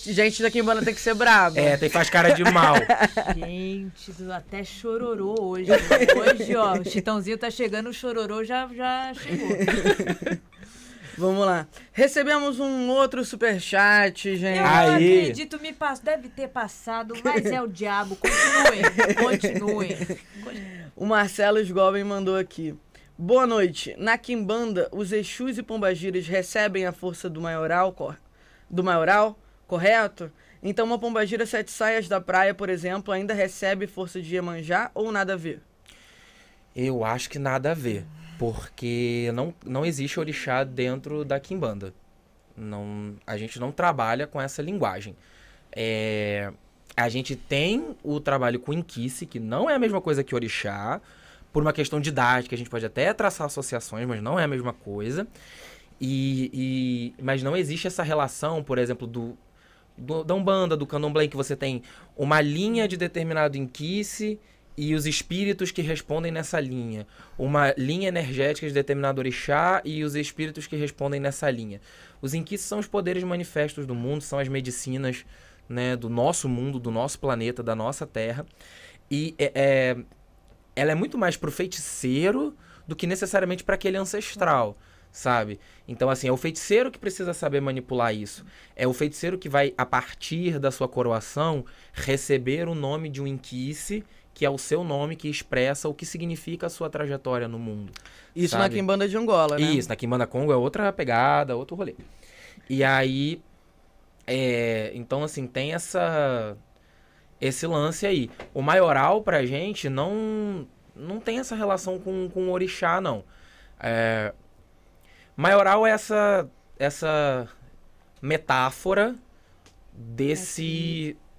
Gente daqui em Bana tem que ser brabo. É, tem que fazer cara de mal. Gente, até chororô hoje. Né? Hoje, ó, o Chitãozinho tá chegando, o chororô já, já chegou. Vamos lá. Recebemos um outro superchat, gente. Eu não acredito, me passo, deve ter passado, mas é o diabo. Continue, continue. O Marcelo Sgoven mandou aqui. Boa noite. Na Quimbanda, os Exus e Pombagiras recebem a força do maioral, cor... do maioral correto? Então uma Pombagira Sete Saias da Praia, por exemplo, ainda recebe força de Iemanjá ou nada a ver? Eu acho que nada a ver. Porque não, não existe orixá dentro da Kimbanda. Não, a gente não trabalha com essa linguagem. É, a gente tem o trabalho com Inquice, que não é a mesma coisa que orixá. Por uma questão didática, a gente pode até traçar associações, mas não é a mesma coisa. E, e, mas não existe essa relação, por exemplo, do, do da Umbanda, do Candomblé, que você tem uma linha de determinado inquice e os espíritos que respondem nessa linha. Uma linha energética de determinado orixá e os espíritos que respondem nessa linha. Os inquis são os poderes manifestos do mundo, são as medicinas né, do nosso mundo, do nosso planeta, da nossa Terra. E é, é ela é muito mais pro feiticeiro do que necessariamente para aquele ancestral sabe? Então, assim, é o feiticeiro que precisa saber manipular isso. É o feiticeiro que vai, a partir da sua coroação, receber o nome de um inquice que é o seu nome que expressa o que significa a sua trajetória no mundo. Isso sabe? na Quimbanda de Angola, né? Isso, na Quimbanda Congo é outra pegada, outro rolê. E aí, é, então assim, tem essa esse lance aí. O maioral pra gente não não tem essa relação com, com o orixá, não. É, maioral é essa, essa metáfora desse... assim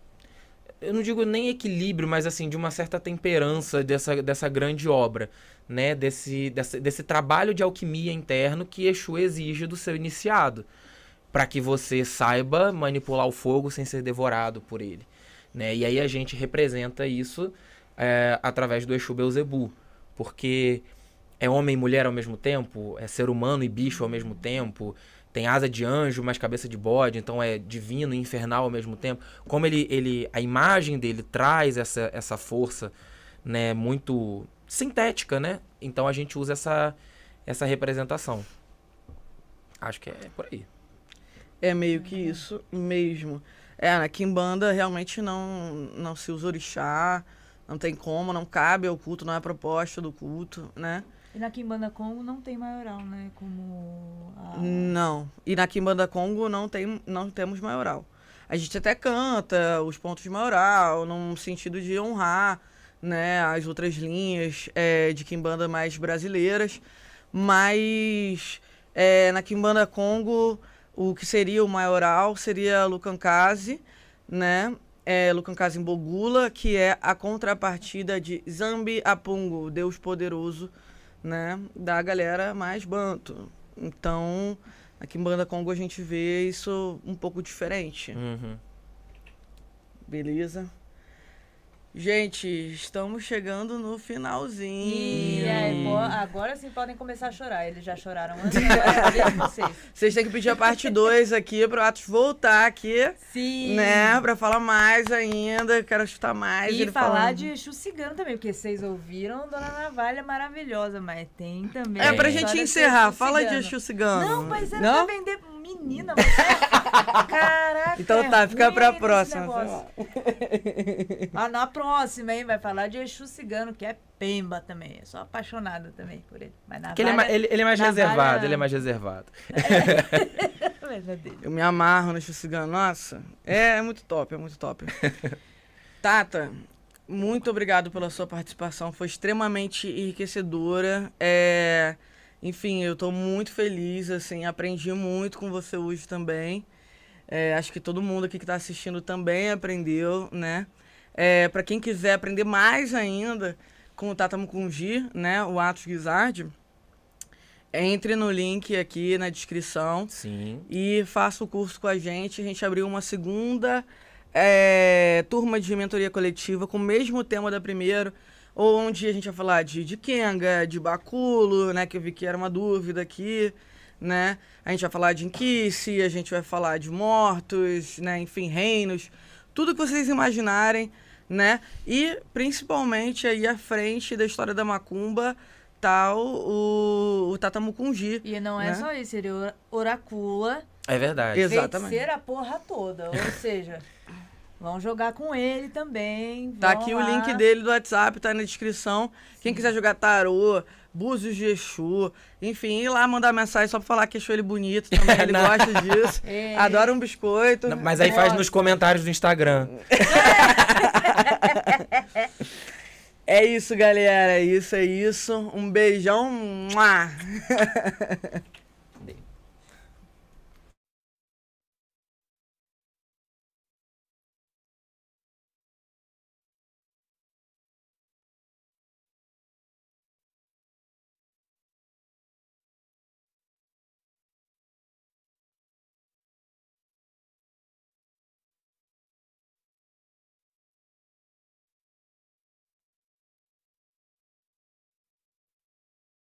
eu não digo nem equilíbrio, mas assim, de uma certa temperança dessa, dessa grande obra, né? Desse, desse, desse trabalho de alquimia interno que Exu exige do seu iniciado, para que você saiba manipular o fogo sem ser devorado por ele, né? E aí a gente representa isso é, através do Exu Beuzebu, porque é homem e mulher ao mesmo tempo, é ser humano e bicho ao mesmo tempo, tem asa de anjo, mas cabeça de bode, então é divino e infernal ao mesmo tempo. Como ele, ele a imagem dele traz essa, essa força, né, muito sintética, né? Então a gente usa essa essa representação. Acho que é por aí. É meio que isso mesmo. É, na Kimbanda realmente não não se usa orixá, não tem como, não cabe ao culto, não é proposta do culto, né? E na Kimbanda Congo não tem maioral, né? Como a... Não. E na Kimbanda Congo não, tem, não temos maioral. A gente até canta os pontos de maioral, num sentido de honrar né, as outras linhas é, de Kimbanda mais brasileiras. Mas é, na Kimbanda Congo, o que seria o maioral seria Lucancaze, né? É, Lucancaze em Bogula, que é a contrapartida de Zambi Apungo, Deus Poderoso, né, da galera mais banto. Então, aqui em Banda Congo a gente vê isso um pouco diferente. Uhum. Beleza? Gente, estamos chegando no finalzinho. E é, agora sim podem começar a chorar. Eles já choraram antes. É vocês. vocês têm que pedir a parte 2 aqui para o Atos voltar aqui. Sim. Né? Para falar mais ainda. Quero chutar mais. E falar falando. de Exu também, porque vocês ouviram Dona Navalha maravilhosa, mas tem também. É, para a gente encerrar. Fala de Exu Não, mas era para vender menina, mas é Caraca. Então é tá, fica pra próxima. Ah, na próxima, hein? Vai falar de Exu Cigano, que é pemba também. Eu sou apaixonada também por ele. Mas na ele, vaga, é, ele, ele, é mais reservado, vaga... ele é mais reservado. É. Eu me amarro no Exu Cigano. Nossa, é, é muito top, é muito top. Tata, muito obrigado pela sua participação. Foi extremamente enriquecedora. É enfim, eu estou muito feliz, assim, aprendi muito com você hoje também. É, acho que todo mundo aqui que está assistindo também aprendeu, né? É, para quem quiser aprender mais ainda com o Tata Mukunji, né, o Atos Guizard, entre no link aqui na descrição Sim. e faça o curso com a gente. A gente abriu uma segunda é, turma de mentoria coletiva com o mesmo tema da primeira, onde a gente vai falar de, de Kenga, de Baculo, né, que eu vi que era uma dúvida aqui né? A gente vai falar de Inquice, a gente vai falar de mortos, né? Enfim, reinos, tudo que vocês imaginarem, né? E principalmente aí à frente da história da macumba tá o, o, Tata Mucungi. E não é né? só isso, ele oracula. É verdade. Exatamente. a porra toda, ou seja... Vão jogar com ele também. Tá aqui lá. o link dele do WhatsApp, tá na descrição. Sim. Quem quiser jogar tarô, Búzios de Exu, enfim, ir lá mandar mensagem só pra falar que achou ele bonito também, ele gosta disso, é. adora um biscoito. Não, mas aí faz nos comentários do Instagram. é isso, galera, é isso, é isso. Um beijão.